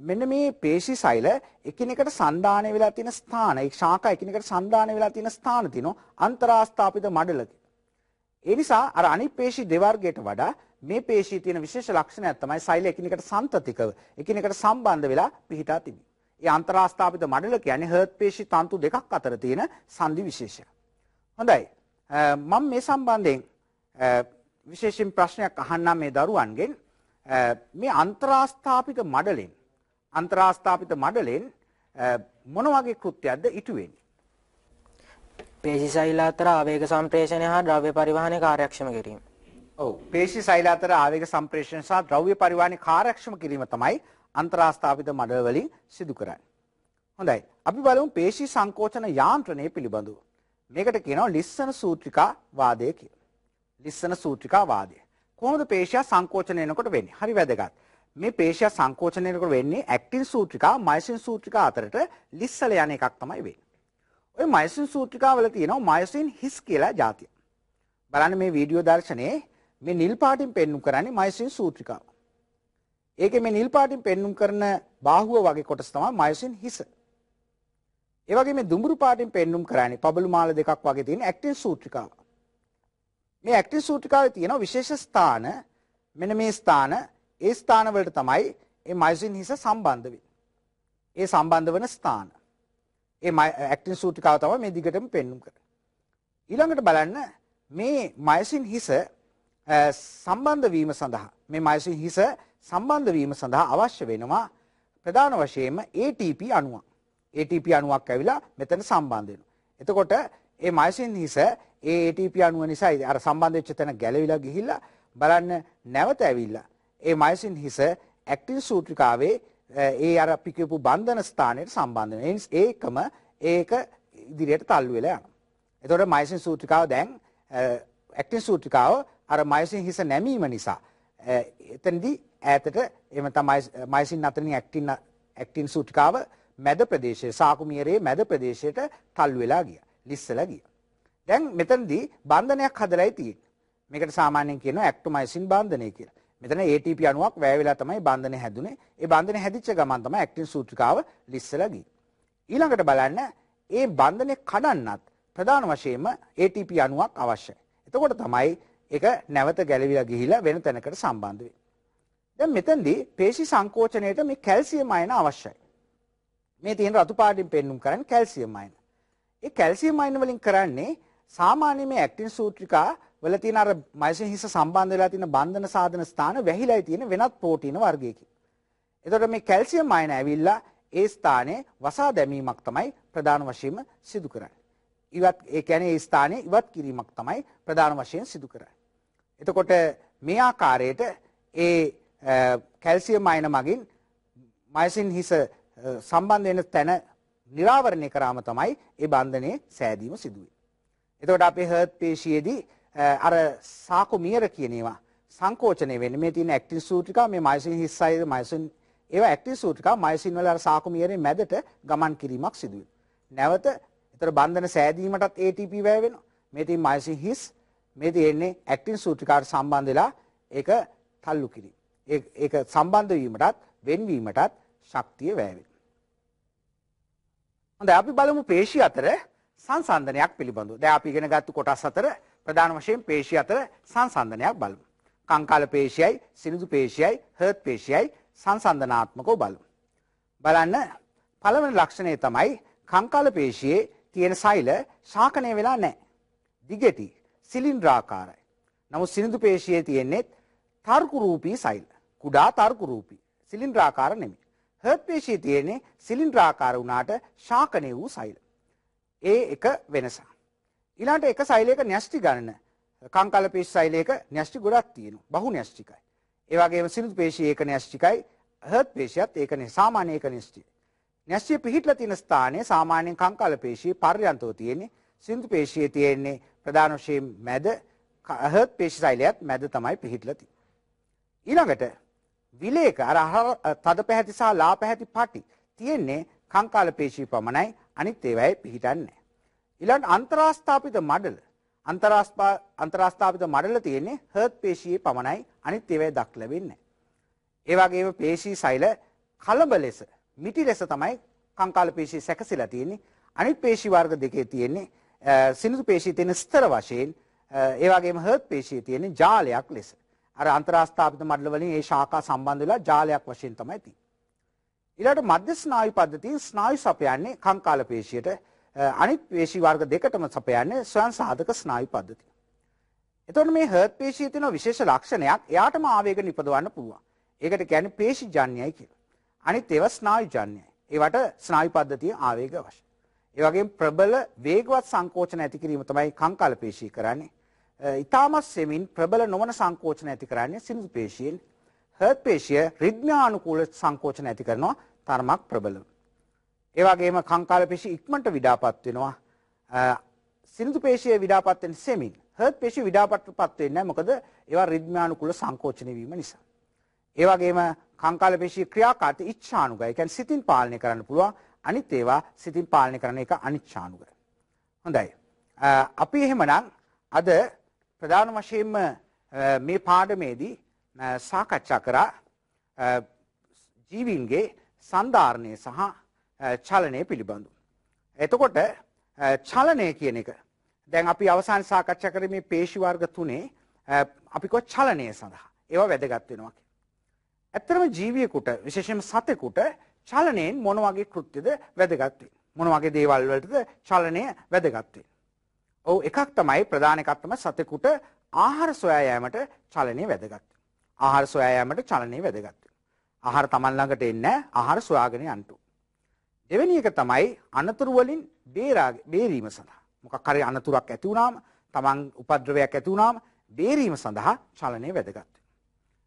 මෙන්න මේ පේශි සෛල එකිනෙකට සන්ධානය වෙලා තියෙන ස්ථාන, ඒ ශාඛා එකිනෙකට සන්ධානය වෙලා තියෙන ස්ථාන තියෙනවා අන්තරාස්ථාපිත මඩලක. ඒ නිසා අර අනිත් පේශි දෙවර්ගයට වඩා මේ පේශී තියෙන විශේෂ ලක්ෂණයක් තමයි සෛල එකිනෙකට සන්තතිකව එකිනෙකට සම්බන්ධ වෙලා පිහිටා තිබෙන්නේ. ඒ අන්තරාස්ථාපිත මඩල කියන්නේ හර්ට් පේශි තන්තු දෙකක් අතර තියෙන සංධි විශේෂයක්. හොඳයි. මම මේ සම්බන්ධයෙන් විශේෂයෙන් ප්‍රශ්නයක් අහන්නම් මේ දරුවන්ගෙන් මේ අන්තරාස්ථාපිත මඩලෙන් අන්තරාස්ථාපිත මඩලෙන් මොන වගේ කෘත්‍යයක්ද ඉටු වෙන්නේ? පේශි සෛල අතර ආවේග සම්ප්‍රේෂණය හා ද්‍රව්‍ය පරිවහනය කාර්යක්ෂම කිරීම. ඔව් පේශි සෛල අතර ආවේග සම්ප්‍රේෂණ සහ ද්‍රව්‍ය පරිවහනය කාර්යක්ෂම කිරීම තමයි අන්තරාස්ථාපිත මඩල වලින් සිදු කරන්නේ. හොඳයි. අපි බලමු පේශී සංකෝචන යාන්ත්‍රණය පිළිබඳව. මේකට කියනවා ලිස්සන සූත්‍රිකා වාදය කියලා. ලිස්සන සූත්‍රිකා වාදය. කොහොමද පේශියා සංකෝචනය වෙනකොට වෙන්නේ? හරි වැදගත්. මේ පේශියා සංකෝචනය වෙනකොට වෙන්නේ ඇක්ටින් සූත්‍රිකා, මයසින් සූත්‍රිකා අතරට ලිස්සල යන එකක් තමයි වෙන්නේ. ඔය මයසින් සූත්‍රිකාවල තියෙනවා මයසින් හිස් කියලා જાතිය. බලන්න මේ වීඩියෝ දර්ශනයේ මේ නිල් පාටින් පෙන්වු කරන්නේ මයසින් සූත්‍රිකාව. ඒකේ මේ නිල් පාටින් පෙන්눔 කරන බාහුව වගේ කොටස තමයි මයොසින් හිස. ඒ වගේ මේ දුඹුරු පාටින් පෙන්눔 කරන්නේ පබළු මාල දෙකක් වගේ තියෙන ඇක්ටින් සූත්‍රිකාව. මේ ඇක්ටින් සූත්‍රිකාවේ තියෙන විශේෂ ස්ථාන මෙන්න මේ ස්ථාන ඒ ස්ථාන වලට තමයි මේ මයොසින් හිස සම්බන්ධ වෙන්නේ. ඒ සම්බන්ධ වෙන ස්ථාන. ඒ ඇක්ටින් සූත්‍රිකාව තමයි මේ දිගටම පෙන්눔 කරන්නේ. ඊළඟට බලන්න මේ මයොසින් හිස සම්බන්ධ වීම සඳහා මේ මයොසින් හිස සම්බන්ධ වීම සඳහා අවශ්‍ය වෙනවා ප්‍රධාන වශයෙන්ම ATP අණුවක්. ATP අණුවක් ඇවිලා මෙතන සම්බන්ධ වෙනවා. එතකොට මේ මයසින් හිස ඒ ATP අණුව නිසා අර සම්බන්ධ වෙච්ච තැන ගැලවිලා ගිහිල්ලා බලන්න නැවත ඇවිල්ලා ඒ මයසින් හිස ඇක්ටින් සූත්‍රිකාවේ ඒ අර අපි කියපු බන්ධන ස්ථානයට සම්බන්ධ වෙනවා. ඒකම ඒක ඉදිරියට තල්ලු වෙලා යනවා. එතකොට මයසින් සූත්‍රිකාව දැන් ඇක්ටින් සූත්‍රිකාව අර මයසින් හිස නැමීම නිසා එතනදී ඈතට එහෙම තමයි මයිසින් අතරින් ඇක්ටින් ඇක්ටින් සූටිකාව මැද ප්‍රදේශයේ සාකුමියරේ මැද ප්‍රදේශයට තල්ලු වෙලා ගියා. ලිස්සලා ගියා. දැන් මෙතනදී බන්ධනයක් හදලායි තියෙන්නේ. මේකට සාමාන්‍යයෙන් කියනවා ඇක්ටොමයිසින් බන්ධනය කියලා. මෙතන ATP අණුවක් වැය වෙලා තමයි බන්ධනය හැදුනේ. ඒ බන්ධනය හැදිච්ච ගමන් තමයි ඇක්ටින් සූත්‍රිකාව ලිස්සලා ගියේ. ඊළඟට බලන්න ඒ බන්ධනය කඩන්නත් ප්‍රධාන වශයෙන්ම ATP අණුවක් අවශ්‍යයි. එතකොට තමයි ඒක නැවත ගැලවිලා ගිහිලා වෙන තැනකට සම්බන්ධ වෙයි. දැන් මෙතෙන්දී පේශි සංකෝචණයට මේ කැල්සියම් අයන අවශ්‍යයි. මේ තියෙන රතු පාටින් පෙන්눔 කරන්නේ කැල්සියම් අයන. ඒ කැල්සියම් අයන වලින් කරන්නේ සාමාන්‍ය මේ ඇක්ටින් සූත්‍රිකා වල තියෙන අර මයසින් හිස සම්බන්ධ වෙලා තියෙන බන්ධන සාධන ස්ථාන වැහිලා තියෙන වෙනත් ප්‍රෝටීන වර්ගයකින්. එතකොට මේ කැල්සියම් අයන ඇවිල්ලා ඒ ස්ථානයේ වසා දැමීමක් තමයි ප්‍රධාන වශයෙන්ම සිදු කරන්නේ. ඉවත් ඒ කියන්නේ ඒ ස්ථානයේ ඉවත් කිරීමක් තමයි ප්‍රධාන වශයෙන් සිදු කරන්නේ. එතකොට මේ ආකාරයට ඒ කැල්සියම් අයන මගින් මයසින් හිස සම්බන්ධ වෙන තැන නිරාවරණය කරාම තමයි ඒ බන්ධනයේ සෑදීම සිදු වෙන්නේ. එතකොට අපේ හර්ට් පේශියේදී අර සාකු මියර කියන ඒවා සංකෝචනය වෙන්නේ. මේ තියෙන ඇක්ටින් සූත්‍රිකා මේ මයසින් හිස් අයද මයසින් ඒවා ඇක්ටින් සූත්‍රිකා මයසින් වල අර සාකු මියරේ මැදට ගමන් කිරීමක් සිදු වෙනවා. නැවත ඒතර බන්ධන සෑදීමටත් ATP වැය වෙනවා. මේ තියෙන මයසින් හිස් මේ තියෙන්නේ ඇක්ටින් සූත්‍රිකාට සම්බන්ධ වෙලා ඒක තල්ලු කිරි. ඒක සම්බන්ධ වීමටත් වෙන්වීමටත් ශක්තිය වැයවේ. හොඳයි අපි බලමු පේශී අතර සංසන්දනයක් පිළිබඳව. දැන් අපි ඉගෙන ගත්තු කොටස් අතර ප්‍රධාන වශයෙන් පේශී අතර සංසන්දනයක් බලමු. කංකාල පේශයයි, සිනිඳු පේශයයි, හර්ට් පේශයයි සංසන්දනාත්මකව බලමු. බලන්න පළවෙනි ලක්ෂණය තමයි කංකාල පේශියේ තියෙන සෛල ශාකණය වෙලා නැහැ. දිගටි සිලින්ද්‍රාකාරයි. නමුත් සිනිඳු පේශියේ තියෙන්නේ තර්කු රූපී සෛල. කුඩා තර්කු රූපී. සිලින්ද්‍රාකාර නෙමෙයි. හර්ට් පේශියේ තියෙන්නේ සිලින්ද්‍රාකාර වුණාට ශාකණේ වූ සෛල. ඒ එක වෙනස. ඊළඟට එක සෛලයක න්‍යෂ්ටි ගණන කංකල පේශ සෛලයක න්‍යෂ්ටි ගොඩක් තියෙනවා. බහු න්‍යෂ්ටිකයි. ඒ වගේම සිනිඳු පේශියේ එක න්‍යෂ්ටිකයි හර්ට් පේශියත් ඒකනේ සාමාන්‍ය එක න්‍යෂ්ටිය. න්‍යෂ්ටිය පිහිටලා තියෙන ස්ථානයේ සාමාන්‍යයෙන් කංකල පේශියේ පර්යන්තව තියෙන්නේ සින්දු පේශියේ තියෙන්නේ ප්‍රධාන වශයෙන් මැද අහත් පේශිසෛලයත් මැද තමයි පිහිටලා තියෙන්නේ. ඊළඟට විලේක අර තද පැහැති සහ ලා පැහැති පටි තියෙන්නේ කංකාල පේශී පමණයි අනිත් ඒවායේ පිහිටන්නේ. ඊළඟ අන්තරාස්ථාපිත මඩල අන්තරාස්ථාපිත මඩල තියෙන්නේ හර්ත් පේශියේ පමණයි අනිත් ඒවායේ දක් ලැබෙන්නේ. ඒ වගේම පේශී සෛල කලබ ලෙස මිටි ලෙස තමයි කංකාල පේශී සැකසিলা තියෙන්නේ. අනිත් පේශී වර්ග දෙකේ තියෙන්නේ සිනිඳු පේශී තියෙන ස්තර වශයෙන් ඒ වගේම හර්ත් පේශී තියෙන ජාලයක් ලෙස අර අන්තරාස්ථාපිත මඩල වලින් ඒ ශාඛා සම්බන්ධ වෙලා ජාලයක් වශයෙන් තමයි තියෙන්නේ. ඊළඟට මධ්‍ය ස්නායු පද්ධතියෙන් ස්නායු සපයන්නේ කංකාල පේශියට අනිත් පේශී වර්ග දෙකටම සපයන්නේ ස්වයං සාධක ස්නායු පද්ධතිය. එතකොට මේ හර්ත් පේශියේ තියෙන විශේෂ ලක්ෂණයක් එයාටම ආවේග නිපදවන්න පුළුවන්. ඒකට කියන්නේ පේශිජන්‍යයි කියලා. අනිත් ඒවා ස්නායුජන්‍යයි. ඒවට ස්නායු පද්ධතිය ආවේග වශයෙන් ඒ වගේම ප්‍රබල වේගවත් සංකෝචන ඇති කිරීම තමයි කංකාල පේශී කරන්නේ. ඊටමත් සෙමින් ප්‍රබල නොවන සංකෝචන ඇති කරන්නේ සිනිල් පේශීන්. හර්ට් පේශිය රිද්මයානුකූල සංකෝචන ඇති කරනවා තරමක් ප්‍රබලව. ඒ වගේම කංකාල පේශී ඉක්මනට විඩාපත් වෙනවා. සිනිල් පේශිය විඩාපත් වෙන සෙමින් හර්ට් පේශිය විඩාපත්පත් වෙන්නේ නැහැ මොකද ඒවා රිද්මයානුකූල සංකෝචන වීම නිසා. ඒ වගේම කංකාල පේශී ක්‍රියාකාරී ඉච්ඡානුගය කියන්නේ සිතින් පාලනය කරන්න පුළුවන්. අනිත් ඒවා සිතින් පාලනය කරන එක අනිච්චානුක. හොඳයි. අපි එහෙමනම් අද ප්‍රධාන වශයෙන්ම මේ පාඩමේදී සාකච්ඡා කරා ජීවින්ගේ සන්ධාරණය සහ චලනය පිළිබඳු. එතකොට චලනය කියන එක දැන් අපි අවසාන සාකච්ඡා කර මේ පේශිවර්ග තුනේ අපිකො චලනය සඳහා ඒවා වැදගත් වෙනවා. ඇත්තරම ජීවියකුට විශේෂම සතෙකුට චලනයෙන් මොන වගේ කෘත්‍යද වැදගත් වෙන්නේ? මොන වගේ දේවල් වලටද චලනය වැදගත් වෙන්නේ? ඔව් එකක් තමයි ප්‍රධාන එකක් තමයි සතෙකුට ආහාර සොයා යාමට චලනය වැදගත් වෙන්නේ. ආහාර සොයා යාමට චලනය වැදගත් වෙනවා. ආහාර Taman ළඟට එන්නේ නැහැ. ආහාර සොයාගෙන යන්න ඕන. දෙවෙනි එක තමයි අනතුරු වලින් බේරා බේරීම සඳහා. මොකක් හරි අනතුරක් ඇති වුණාම තමන් උපද්‍රවයක් ඇති වුණාම බේරීම සඳහා චලනය වැදගත්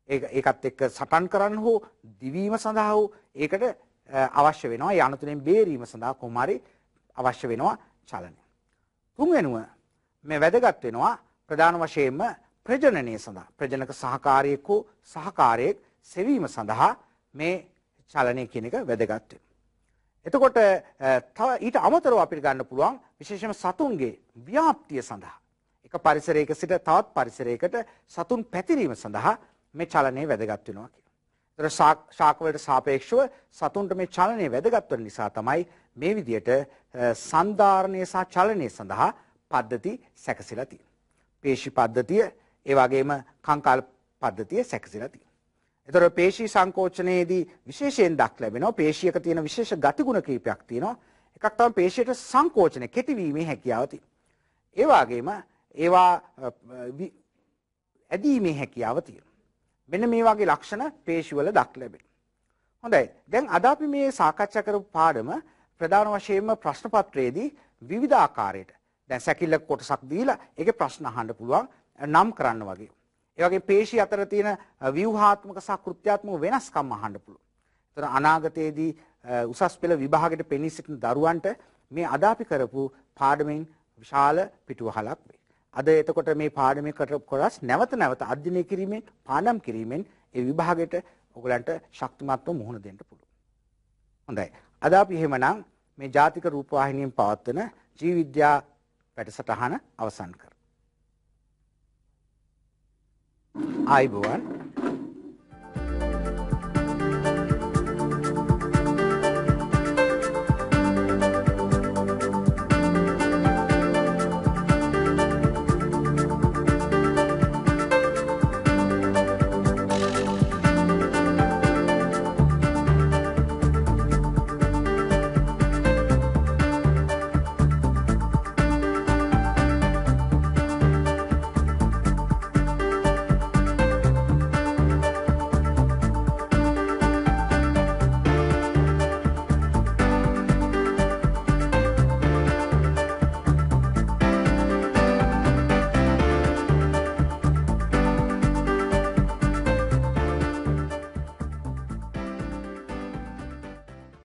ඒක ඒකත් එක්ක සටන් කරන්න හෝ දිවීම සඳහා හෝ ඒකට අවශ්‍ය වෙනවා. ඒ අනතුරෙන් බේරීම සඳහා කොහොමhari අවශ්‍ය වෙනවා චලනය. තුන්වෙනුව මේ වැදගත් වෙනවා ප්‍රධාන වශයෙන්ම ප්‍රජනනය සඳහා ප්‍රජනක සහකාරියෙකු සහකාරයෙක් සෙවීම සඳහා මේ චලනය කියන එක වැදගත් එතකොට තව ඊට අමතරව අපිට ගන්න පුළුවන් විශේෂම සතුන්ගේ ව්‍යාප්තිය සඳහා එක පරිසරයක සිට තවත් පරිසරයකට සතුන් පැතිරීම සඳහා මේ චලනය වැදගත් වෙනවා කියලා. ඒතර ශාක වලට සාපේක්ෂව සතුන්ට මේ චලනය වැදගත් වෙන නිසා තමයි මේ විදියට සන්ධාරණය සහ චලනය සඳහා පද්ධති සැකසিলা තියෙන්නේ. පේශි පද්ධතිය ඒ වගේම කංකාල පද්ධතිය සැකසিলা තියෙනවා. ඒතර පේශි සංකෝචනයේදී විශේෂයෙන් දක් ලැබෙනවා. පේශියක තියෙන විශේෂ ගතිගුණ කීපයක් තියෙනවා. එකක් තමයි පේශියට සංකෝචන කෙටිවීමේ හැකියාව තියෙනවා. ඒ වගේම ඒවා ඇදීමේ හැකියාව තියෙනවා. මෙන්න මේ වගේ ලක්ෂණ පේශිවල දක් ලැබෙන. හොඳයි. දැන් අද අපි මේ සාකච්ඡා කරපු පාඩම ප්‍රධාන වශයෙන්ම ප්‍රශ්න පත්‍රයේදී විවිධ ආකාරයට දැන් සැකිල්ල කොටසක් දීලා ඒකේ ප්‍රශ්න අහන්න පුළුවන් නම් කරන්න වගේ. ඒ වගේ පේශි අතර තියෙන ව්‍යුහාත්මක සහ කෘත්‍යාත්මක වෙනස්කම් අහන්න පුළුවන්. එතන අනාගතයේදී උසස් පෙළ විභාගයට පෙනී සිටින දරුවන්ට මේ අදාපි කරපු පාඩමෙන් විශාල පිටුවහලක් වේ. අද එතකොට මේ පාඩමේ කොටස් නැවත නැවත අධ්‍යයනය කිරීමෙන් පාඩම් කිරීමෙන් ඒ විභාගයට ඔයගලන්ට ශක්තිමත්ව මුහුණ දෙන්න පුළුවන්. හොඳයි. අද අපි එහෙමනම් මේ ජාතික රූපවාහිනියෙන් පවත්වන ජීව විද්‍යා වැඩසටහන අවසන් කරමු. ආයිබෝවන්